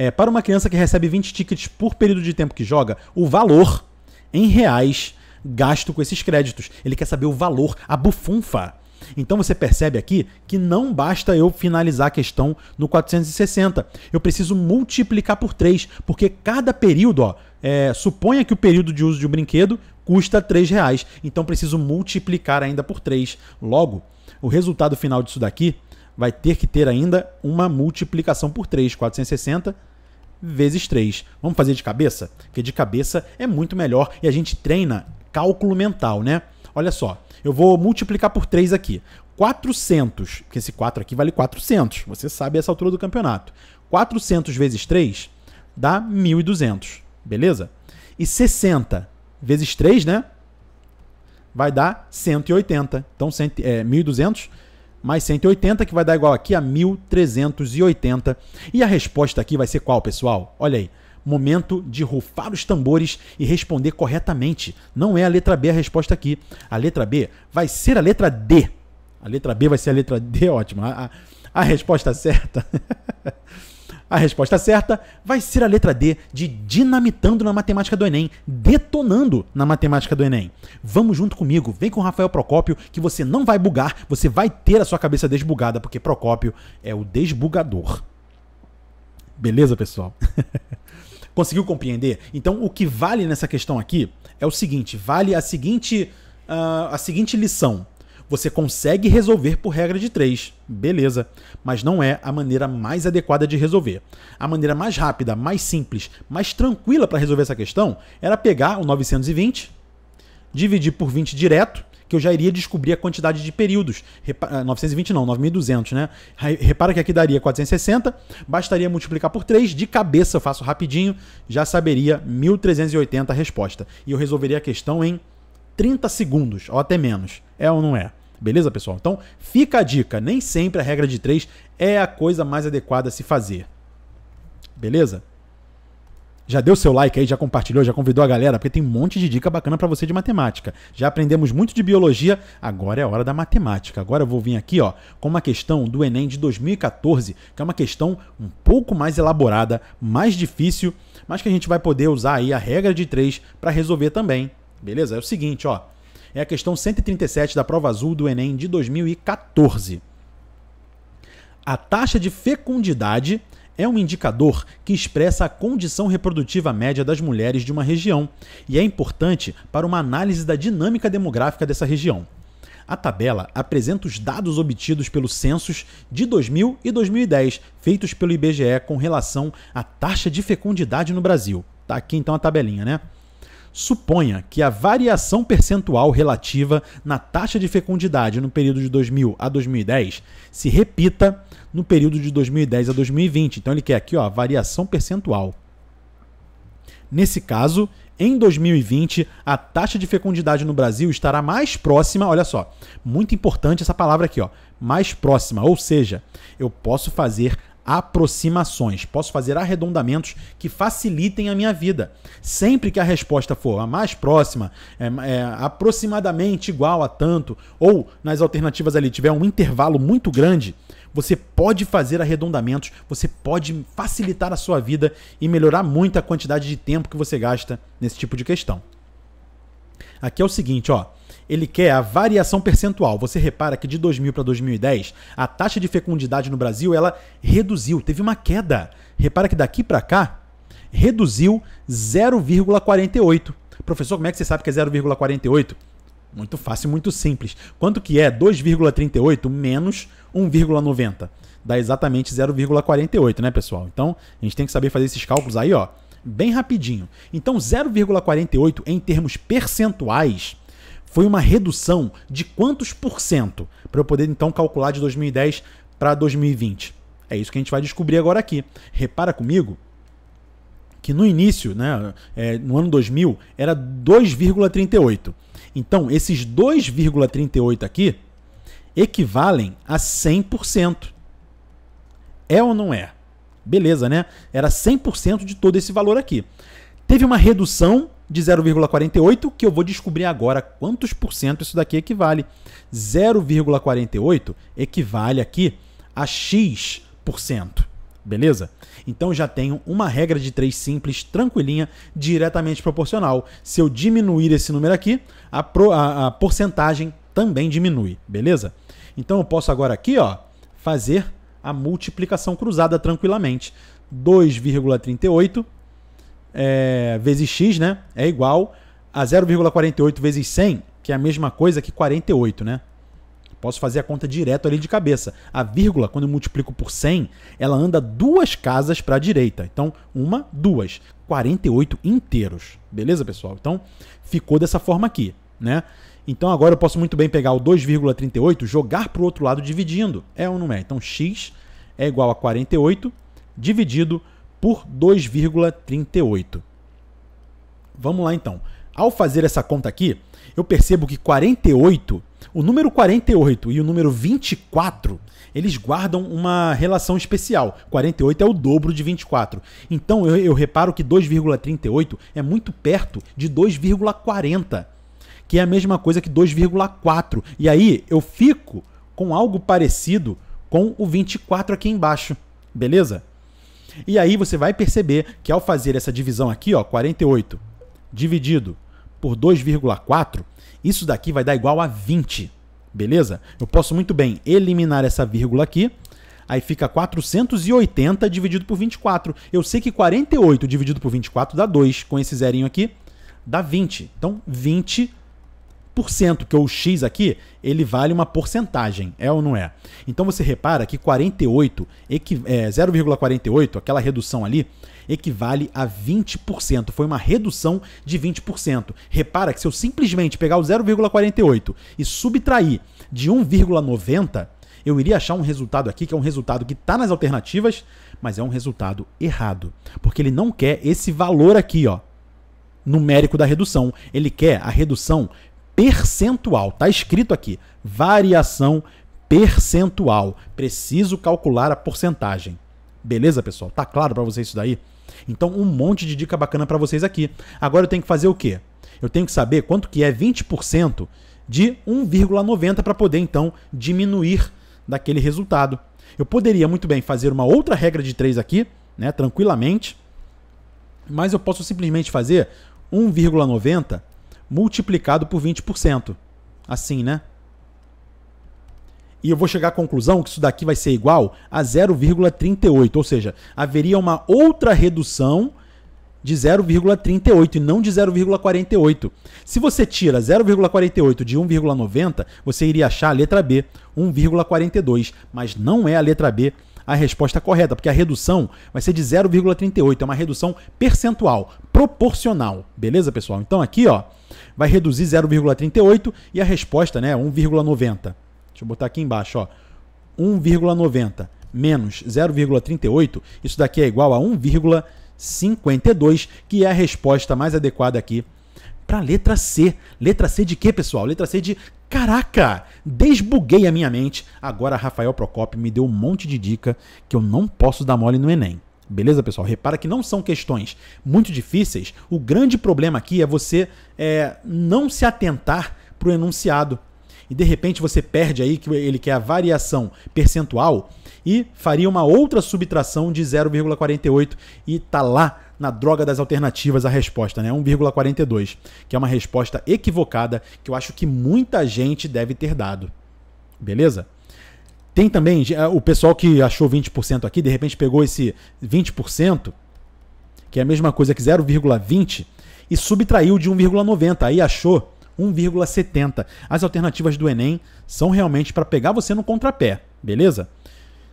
É, para uma criança que recebe 20 tickets por período de tempo que joga, o valor em reais gasto com esses créditos. Ele quer saber o valor, a bufunfa. Então você percebe aqui que não basta eu finalizar a questão no 460. Eu preciso multiplicar por 3, porque cada período, ó, é, suponha que o período de uso de um brinquedo custa 3 reais. Então preciso multiplicar ainda por 3. Logo, o resultado final disso daqui vai ter que ter ainda uma multiplicação por 3, 460 vezes 3. Vamos fazer de cabeça? Porque de cabeça é muito melhor e a gente treina cálculo mental, né? Olha só, eu vou multiplicar por 3 aqui. 400, porque esse 4 aqui vale 400, você sabe essa altura do campeonato. 400 vezes 3 dá 1.200, beleza? E 60 vezes 3, né? Vai dar 180. Então, 100, é, 1.200 mais 180, que vai dar igual aqui a 1380. E a resposta aqui vai ser qual, pessoal? Olha aí. Momento de rufar os tambores e responder corretamente. Não é a letra B a resposta aqui. A letra B vai ser a letra D. A letra B vai ser a letra D, ótimo. A, a, a resposta certa A resposta certa vai ser a letra D de dinamitando na matemática do Enem, detonando na matemática do Enem. Vamos junto comigo, vem com o Rafael Procópio que você não vai bugar, você vai ter a sua cabeça desbugada, porque Procópio é o desbugador. Beleza, pessoal? Conseguiu compreender? Então, o que vale nessa questão aqui é o seguinte: vale a seguinte, uh, a seguinte lição você consegue resolver por regra de três, beleza, mas não é a maneira mais adequada de resolver. A maneira mais rápida, mais simples, mais tranquila para resolver essa questão era pegar o 920, dividir por 20 direto, que eu já iria descobrir a quantidade de períodos. Repa 920 ah, não, 9.200, né? Repara que aqui daria 460, bastaria multiplicar por 3, de cabeça eu faço rapidinho, já saberia 1.380 a resposta. E eu resolveria a questão em 30 segundos, ou até menos. É ou não é? Beleza, pessoal? Então, fica a dica, nem sempre a regra de 3 é a coisa mais adequada a se fazer. Beleza? Já deu seu like aí, já compartilhou, já convidou a galera, porque tem um monte de dica bacana para você de matemática. Já aprendemos muito de biologia, agora é a hora da matemática. Agora eu vou vir aqui, ó, com uma questão do ENEM de 2014, que é uma questão um pouco mais elaborada, mais difícil, mas que a gente vai poder usar aí a regra de 3 para resolver também. Beleza? É o seguinte, ó, é a questão 137 da prova azul do Enem de 2014. A taxa de fecundidade é um indicador que expressa a condição reprodutiva média das mulheres de uma região e é importante para uma análise da dinâmica demográfica dessa região. A tabela apresenta os dados obtidos pelos censos de 2000 e 2010, feitos pelo IBGE com relação à taxa de fecundidade no Brasil. Tá aqui então a tabelinha, né? Suponha que a variação percentual relativa na taxa de fecundidade no período de 2000 a 2010 se repita no período de 2010 a 2020. Então ele quer aqui, ó, variação percentual. Nesse caso, em 2020, a taxa de fecundidade no Brasil estará mais próxima, olha só, muito importante essa palavra aqui, ó, mais próxima, ou seja, eu posso fazer aproximações, posso fazer arredondamentos que facilitem a minha vida. Sempre que a resposta for a mais próxima, é, é, aproximadamente igual a tanto, ou nas alternativas ali tiver um intervalo muito grande, você pode fazer arredondamentos, você pode facilitar a sua vida e melhorar muito a quantidade de tempo que você gasta nesse tipo de questão. Aqui é o seguinte, ó ele quer a variação percentual. Você repara que de 2000 para 2010, a taxa de fecundidade no Brasil, ela reduziu, teve uma queda. Repara que daqui para cá, reduziu 0,48. Professor, como é que você sabe que é 0,48? Muito fácil, muito simples. Quanto que é 2,38 menos 1,90? Dá exatamente 0,48, né, pessoal? Então, a gente tem que saber fazer esses cálculos aí, ó, bem rapidinho. Então, 0,48 em termos percentuais foi uma redução de quantos por cento para eu poder então calcular de 2010 para 2020. É isso que a gente vai descobrir agora aqui. Repara comigo que no início, né, é, no ano 2000, era 2,38. Então, esses 2,38 aqui equivalem a 100%. É ou não é? Beleza, né? Era 100% de todo esse valor aqui. Teve uma redução de 0,48, que eu vou descobrir agora quantos por cento isso daqui equivale. 0,48 equivale aqui a X%, beleza? Então já tenho uma regra de três simples, tranquilinha, diretamente proporcional. Se eu diminuir esse número aqui, a, pro, a, a porcentagem também diminui, beleza? Então eu posso agora aqui ó, fazer a multiplicação cruzada tranquilamente. 2,38 é, vezes x, né? É igual a 0,48 vezes 100, que é a mesma coisa que 48, né? Posso fazer a conta direto ali de cabeça. A vírgula, quando eu multiplico por 100, ela anda duas casas para a direita. Então, uma, duas. 48 inteiros. Beleza, pessoal? Então, ficou dessa forma aqui, né? Então, agora eu posso muito bem pegar o 2,38, jogar para o outro lado dividindo. É ou não é? Então, x é igual a 48 dividido por por 2,38. Vamos lá então. Ao fazer essa conta aqui, eu percebo que 48, o número 48 e o número 24, eles guardam uma relação especial. 48 é o dobro de 24. Então eu, eu reparo que 2,38 é muito perto de 2,40, que é a mesma coisa que 2,4. E aí eu fico com algo parecido com o 24 aqui embaixo, beleza? E aí você vai perceber que ao fazer essa divisão aqui, ó, 48 dividido por 2,4, isso daqui vai dar igual a 20. Beleza? Eu posso muito bem eliminar essa vírgula aqui, aí fica 480 dividido por 24. Eu sei que 48 dividido por 24 dá 2, com esse zerinho aqui, dá 20. Então, 20 1%, que o X aqui, ele vale uma porcentagem, é ou não é? Então você repara que 48, é, 0,48, aquela redução ali, equivale a 20%. Foi uma redução de 20%. Repara que se eu simplesmente pegar o 0,48 e subtrair de 1,90, eu iria achar um resultado aqui que é um resultado que está nas alternativas, mas é um resultado errado. Porque ele não quer esse valor aqui, ó, numérico da redução. Ele quer a redução percentual. Tá escrito aqui: variação percentual. Preciso calcular a porcentagem. Beleza, pessoal? Tá claro para vocês isso daí? Então, um monte de dica bacana para vocês aqui. Agora eu tenho que fazer o quê? Eu tenho que saber quanto que é 20% de 1,90 para poder então diminuir daquele resultado. Eu poderia muito bem fazer uma outra regra de 3 aqui, né, tranquilamente, mas eu posso simplesmente fazer 1,90 multiplicado por 20%. Assim, né? E eu vou chegar à conclusão que isso daqui vai ser igual a 0,38, ou seja, haveria uma outra redução de 0,38 e não de 0,48. Se você tira 0,48 de 1,90, você iria achar a letra B, 1,42, mas não é a letra B, a resposta correta, porque a redução vai ser de 0,38, é uma redução percentual, proporcional. Beleza, pessoal? Então aqui, ó, vai reduzir 0,38 e a resposta, né, 1,90. Deixa eu botar aqui embaixo, ó. 1,90 menos 0,38, isso daqui é igual a 1,52, que é a resposta mais adequada aqui para a letra C. Letra C de quê, pessoal? Letra C de Caraca, desbuguei a minha mente. Agora Rafael Procopio me deu um monte de dica que eu não posso dar mole no Enem. Beleza, pessoal? Repara que não são questões muito difíceis. O grande problema aqui é você é, não se atentar para o enunciado. E de repente você perde aí que ele quer a variação percentual e faria uma outra subtração de 0,48 e tá lá na droga das alternativas a resposta, né? 1,42, que é uma resposta equivocada que eu acho que muita gente deve ter dado. Beleza? Tem também o pessoal que achou 20% aqui, de repente pegou esse 20%, que é a mesma coisa que 0,20, e subtraiu de 1,90, aí achou 1,70. As alternativas do Enem são realmente para pegar você no contrapé, beleza?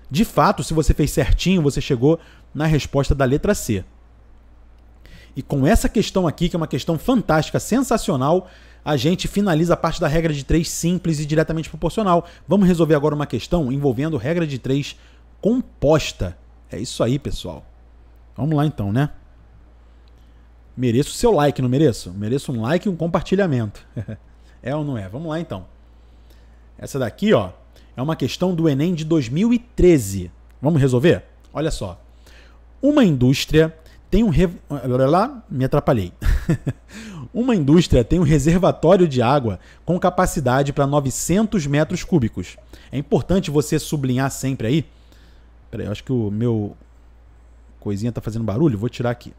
De fato, se você fez certinho, você chegou na resposta da letra C. E com essa questão aqui, que é uma questão fantástica, sensacional, a gente finaliza a parte da regra de 3 simples e diretamente proporcional. Vamos resolver agora uma questão envolvendo regra de 3 composta. É isso aí, pessoal. Vamos lá então, né? Mereço o seu like, não mereço? Mereço um like e um compartilhamento. é ou não é? Vamos lá então. Essa daqui, ó, é uma questão do Enem de 2013. Vamos resolver? Olha só. Uma indústria tem um. Re... Ah, Lá, me atrapalhei. Uma indústria tem um reservatório de água com capacidade para 900 metros cúbicos. É importante você sublinhar sempre aí. Peraí, eu acho que o meu coisinha está fazendo barulho, vou tirar aqui.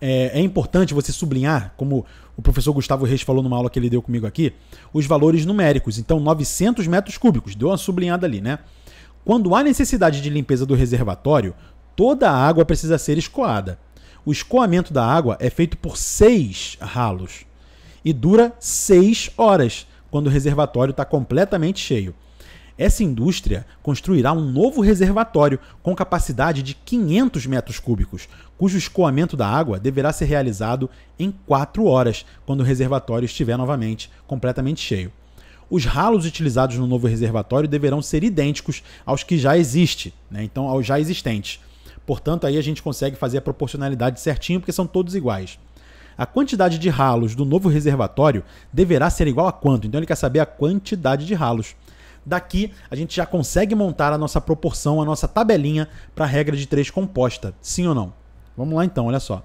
É, é importante você sublinhar, como o professor Gustavo Reis falou numa aula que ele deu comigo aqui, os valores numéricos. Então, 900 metros cúbicos, deu uma sublinhada ali, né? Quando há necessidade de limpeza do reservatório, toda a água precisa ser escoada. O escoamento da água é feito por seis ralos e dura seis horas, quando o reservatório está completamente cheio. Essa indústria construirá um novo reservatório com capacidade de 500 metros cúbicos, cujo escoamento da água deverá ser realizado em 4 horas, quando o reservatório estiver novamente completamente cheio. Os ralos utilizados no novo reservatório deverão ser idênticos aos que já existem, né? então aos já existentes. Portanto, aí a gente consegue fazer a proporcionalidade certinho, porque são todos iguais. A quantidade de ralos do novo reservatório deverá ser igual a quanto? Então ele quer saber a quantidade de ralos. Daqui a gente já consegue montar a nossa proporção, a nossa tabelinha para a regra de 3 composta, sim ou não? Vamos lá então, olha só.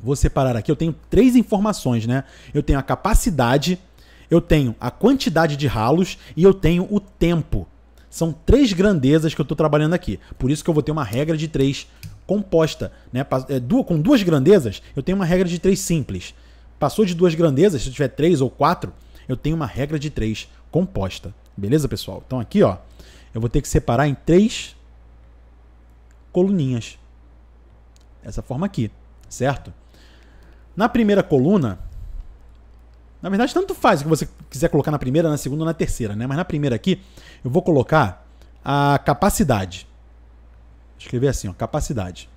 Vou separar aqui, eu tenho três informações, né? Eu tenho a capacidade, eu tenho a quantidade de ralos e eu tenho o tempo. São três grandezas que eu estou trabalhando aqui. Por isso que eu vou ter uma regra de três composta. Né? É, com duas grandezas, eu tenho uma regra de três simples. Passou de duas grandezas, se eu tiver três ou quatro, eu tenho uma regra de três composta. Beleza, pessoal? Então aqui, ó, eu vou ter que separar em três coluninhas. Dessa forma aqui, certo? Na primeira coluna, na verdade, tanto faz o que você quiser colocar na primeira, na segunda ou na terceira, né? Mas na primeira aqui, eu vou colocar a capacidade. Escrever assim, ó, capacidade.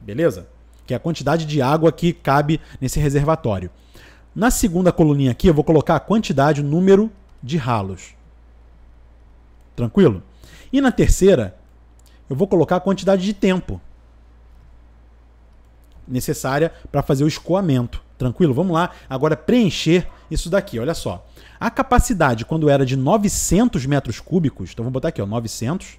Beleza? Que é a quantidade de água que cabe nesse reservatório. Na segunda coluninha aqui, eu vou colocar a quantidade, o número de ralos. Tranquilo? E na terceira, eu vou colocar a quantidade de tempo necessária para fazer o escoamento. Tranquilo? Vamos lá agora preencher isso daqui, olha só. A capacidade, quando era de 900 metros cúbicos, então vou botar aqui, ó, 900.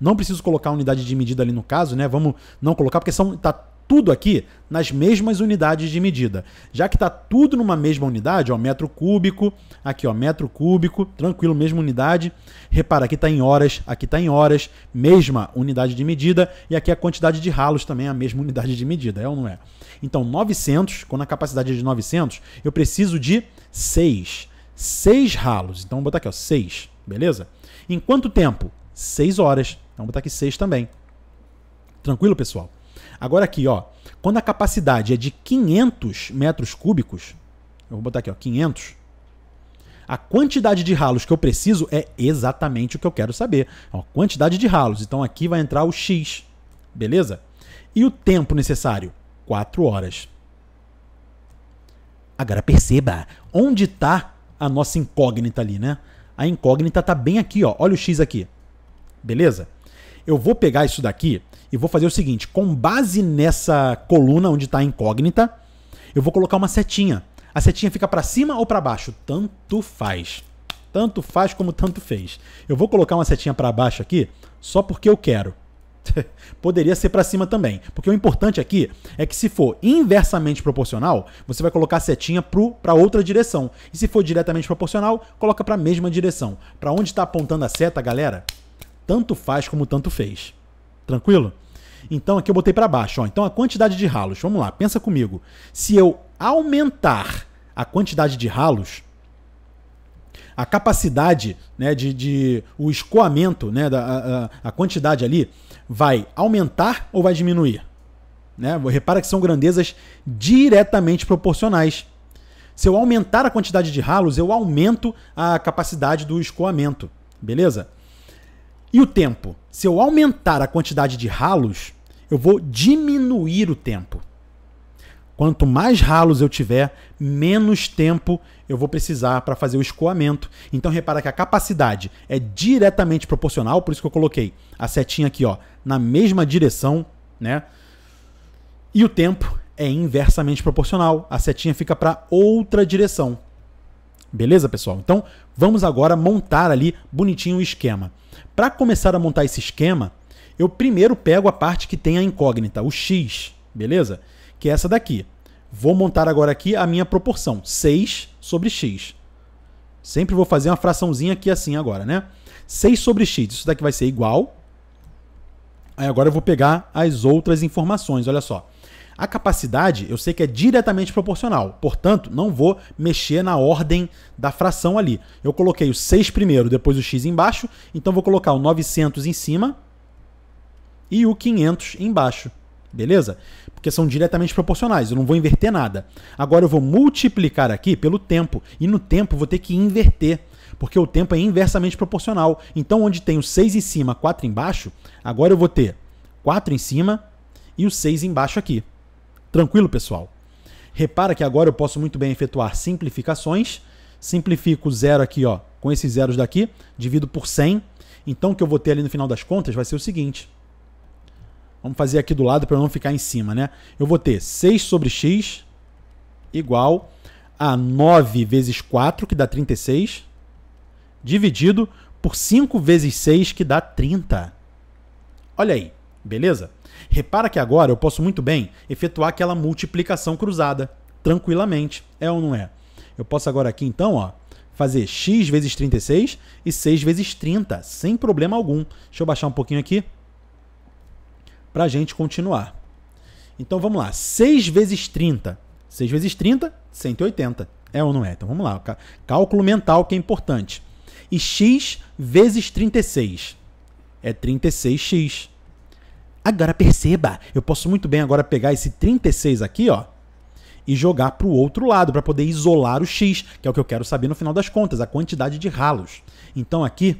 Não preciso colocar a unidade de medida ali no caso, né? Vamos não colocar, porque são, tá tudo aqui nas mesmas unidades de medida. Já que está tudo numa mesma unidade, ó, metro cúbico, aqui ó, metro cúbico, tranquilo, mesma unidade. Repara, aqui está em horas, aqui está em horas, mesma unidade de medida, e aqui a quantidade de ralos também é a mesma unidade de medida, é ou não é? Então, 900, quando a capacidade é de 900, eu preciso de 6. 6 ralos, então vou botar aqui ó, 6, beleza? Em quanto tempo? 6 horas, então vou botar aqui 6 também. Tranquilo, pessoal? Agora aqui, ó, quando a capacidade é de 500 metros cúbicos, eu vou botar aqui, ó, 500. A quantidade de ralos que eu preciso é exatamente o que eu quero saber. Ó, quantidade de ralos. Então aqui vai entrar o x, beleza? E o tempo necessário? 4 horas. Agora perceba onde está a nossa incógnita ali, né? A incógnita está bem aqui, ó. Olha o x aqui. Beleza? Eu vou pegar isso daqui e vou fazer o seguinte: com base nessa coluna onde está incógnita, eu vou colocar uma setinha. A setinha fica para cima ou para baixo? Tanto faz. Tanto faz como tanto fez. Eu vou colocar uma setinha para baixo aqui só porque eu quero. Poderia ser para cima também, porque o importante aqui é que se for inversamente proporcional, você vai colocar a setinha para outra direção. E se for diretamente proporcional, coloca para a mesma direção. Para onde está apontando a seta, galera? Tanto faz como tanto fez. Tranquilo? Então aqui eu botei para baixo. Ó. Então a quantidade de ralos, vamos lá, pensa comigo. Se eu aumentar a quantidade de ralos, a capacidade né, de, de o escoamento, né, da, a, a quantidade ali, vai aumentar ou vai diminuir? Né? Repara que são grandezas diretamente proporcionais. Se eu aumentar a quantidade de ralos, eu aumento a capacidade do escoamento, beleza? E o tempo? Se eu aumentar a quantidade de ralos, eu vou diminuir o tempo. Quanto mais ralos eu tiver, menos tempo eu vou precisar para fazer o escoamento. Então repara que a capacidade é diretamente proporcional, por isso que eu coloquei a setinha aqui, ó, na mesma direção, né? E o tempo é inversamente proporcional, a setinha fica para outra direção. Beleza, pessoal? Então, vamos agora montar ali bonitinho o esquema. Para começar a montar esse esquema, eu primeiro pego a parte que tem a incógnita, o x, beleza? Que é essa daqui. Vou montar agora aqui a minha proporção, 6 sobre x. Sempre vou fazer uma fraçãozinha aqui assim agora, né? 6 sobre x, isso daqui vai ser igual. Aí agora eu vou pegar as outras informações, olha só. A capacidade eu sei que é diretamente proporcional, portanto, não vou mexer na ordem da fração ali. Eu coloquei o 6 primeiro, depois o x embaixo, então vou colocar o 900 em cima e o 500 embaixo. Beleza? Porque são diretamente proporcionais, eu não vou inverter nada. Agora eu vou multiplicar aqui pelo tempo, e no tempo vou ter que inverter, porque o tempo é inversamente proporcional. Então, onde tem o 6 em cima, 4 embaixo, agora eu vou ter 4 em cima e o 6 embaixo aqui. Tranquilo, pessoal? Repara que agora eu posso muito bem efetuar simplificações. Simplifico o zero aqui, ó, com esses zeros daqui, divido por 100. Então, o que eu vou ter ali no final das contas vai ser o seguinte. Vamos fazer aqui do lado para não ficar em cima, né? Eu vou ter 6 sobre x igual a 9 vezes 4, que dá 36, dividido por 5 vezes 6, que dá 30. Olha aí, beleza? Repara que agora eu posso muito bem efetuar aquela multiplicação cruzada, tranquilamente, é ou não é? Eu posso agora aqui então, ó, fazer x vezes 36 e 6 vezes 30, sem problema algum. Deixa eu baixar um pouquinho aqui para a gente continuar. Então vamos lá, 6 vezes 30. 6 vezes 30, 180. É ou não é? Então vamos lá, cálculo mental que é importante. E x vezes 36 é 36x. Agora perceba, eu posso muito bem agora pegar esse 36 aqui, ó, e jogar para o outro lado para poder isolar o x, que é o que eu quero saber no final das contas, a quantidade de ralos. Então aqui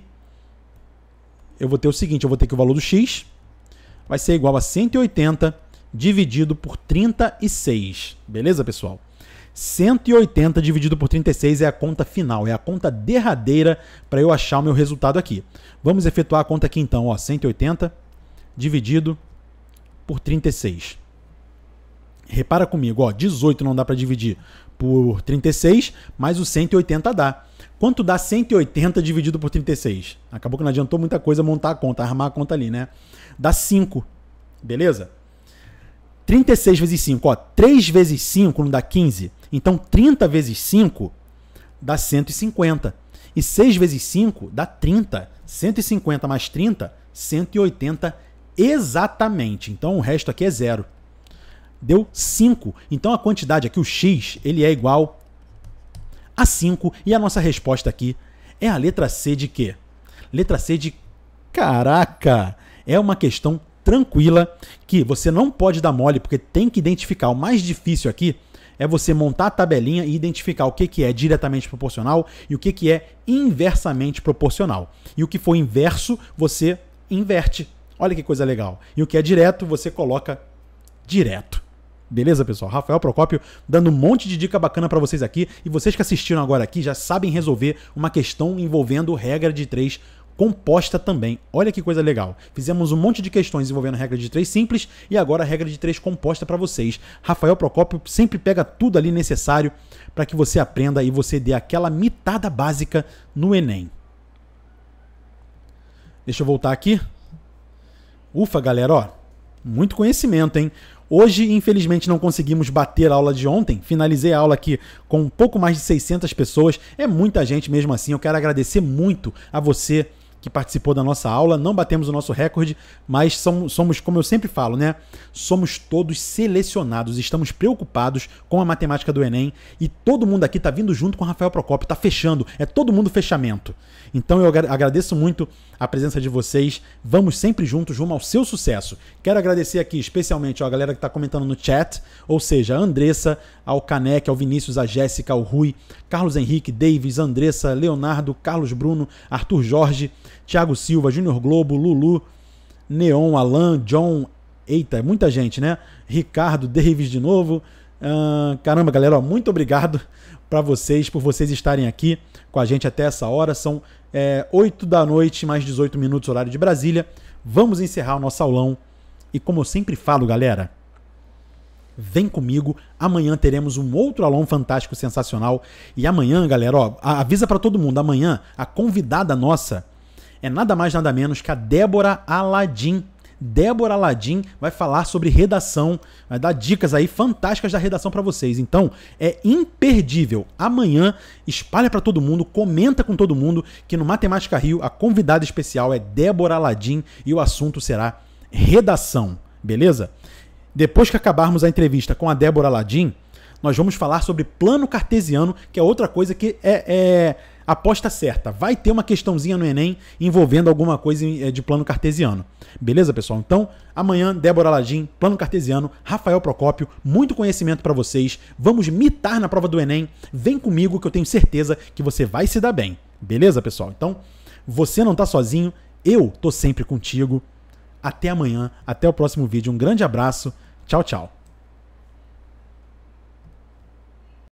eu vou ter o seguinte, eu vou ter que o valor do x vai ser igual a 180 dividido por 36. Beleza, pessoal? 180 dividido por 36 é a conta final, é a conta derradeira para eu achar o meu resultado aqui. Vamos efetuar a conta aqui então, ó, 180 dividido por 36. Repara comigo, ó, 18 não dá para dividir por 36, mas o 180 dá. Quanto dá 180 dividido por 36? Acabou que não adiantou muita coisa montar a conta, armar a conta ali, né? Dá 5. Beleza? 36 vezes 5, ó, 3 vezes 5 não dá 15. Então 30 vezes 5 dá 150. E 6 vezes 5 dá 30. 150 mais 30, 180 Exatamente. Então o resto aqui é zero. Deu 5. Então a quantidade aqui, o x, ele é igual a 5. E a nossa resposta aqui é a letra C de quê? Letra C de caraca! É uma questão tranquila que você não pode dar mole porque tem que identificar. O mais difícil aqui é você montar a tabelinha e identificar o que, que é diretamente proporcional e o que, que é inversamente proporcional. E o que for inverso, você inverte. Olha que coisa legal. E o que é direto, você coloca direto. Beleza, pessoal? Rafael Procópio dando um monte de dica bacana para vocês aqui. E vocês que assistiram agora aqui já sabem resolver uma questão envolvendo regra de três composta também. Olha que coisa legal. Fizemos um monte de questões envolvendo regra de três simples e agora a regra de três composta para vocês. Rafael Procópio sempre pega tudo ali necessário para que você aprenda e você dê aquela mitada básica no Enem. Deixa eu voltar aqui. Ufa, galera, ó, muito conhecimento, hein? Hoje, infelizmente, não conseguimos bater a aula de ontem. Finalizei a aula aqui com um pouco mais de 600 pessoas. É muita gente mesmo assim. Eu quero agradecer muito a você que participou da nossa aula. Não batemos o nosso recorde, mas somos, somos, como eu sempre falo, né? Somos todos selecionados, estamos preocupados com a matemática do Enem e todo mundo aqui está vindo junto com o Rafael Procopio, está fechando, é todo mundo fechamento. Então eu agradeço muito a presença de vocês. Vamos sempre juntos rumo ao seu sucesso. Quero agradecer aqui especialmente ó, a galera que está comentando no chat, ou seja, a Andressa, ao Canec, ao Vinícius, à Jéssica, ao Rui, Carlos Henrique, Davis, Andressa, Leonardo, Carlos Bruno, Arthur Jorge, Thiago Silva, Júnior Globo, Lulu, Neon, Alan, John, eita, é muita gente, né? Ricardo, Davis de novo. Uh, caramba, galera, ó, muito obrigado para vocês, por vocês estarem aqui com a gente até essa hora. São é, 8 da noite, mais 18 minutos, horário de Brasília. Vamos encerrar o nosso aulão. E como eu sempre falo, galera, vem comigo. Amanhã teremos um outro Alon fantástico, sensacional. E amanhã, galera, ó, avisa para todo mundo, amanhã a convidada nossa é nada mais nada menos que a Débora Aladim. Débora Aladim vai falar sobre redação, vai dar dicas aí fantásticas da redação para vocês. Então, é imperdível. Amanhã, espalha para todo mundo, comenta com todo mundo que no Matemática Rio a convidada especial é Débora Aladim e o assunto será redação, beleza? Depois que acabarmos a entrevista com a Débora Ladim, nós vamos falar sobre plano cartesiano, que é outra coisa que é, é aposta certa. Vai ter uma questãozinha no Enem envolvendo alguma coisa é, de plano cartesiano. Beleza, pessoal? Então, amanhã, Débora Ladim, plano cartesiano, Rafael Procópio, muito conhecimento para vocês. Vamos mitar na prova do Enem. Vem comigo que eu tenho certeza que você vai se dar bem. Beleza, pessoal? Então, você não tá sozinho, eu tô sempre contigo. Até amanhã, até o próximo vídeo. Um grande abraço. Tchau, tchau.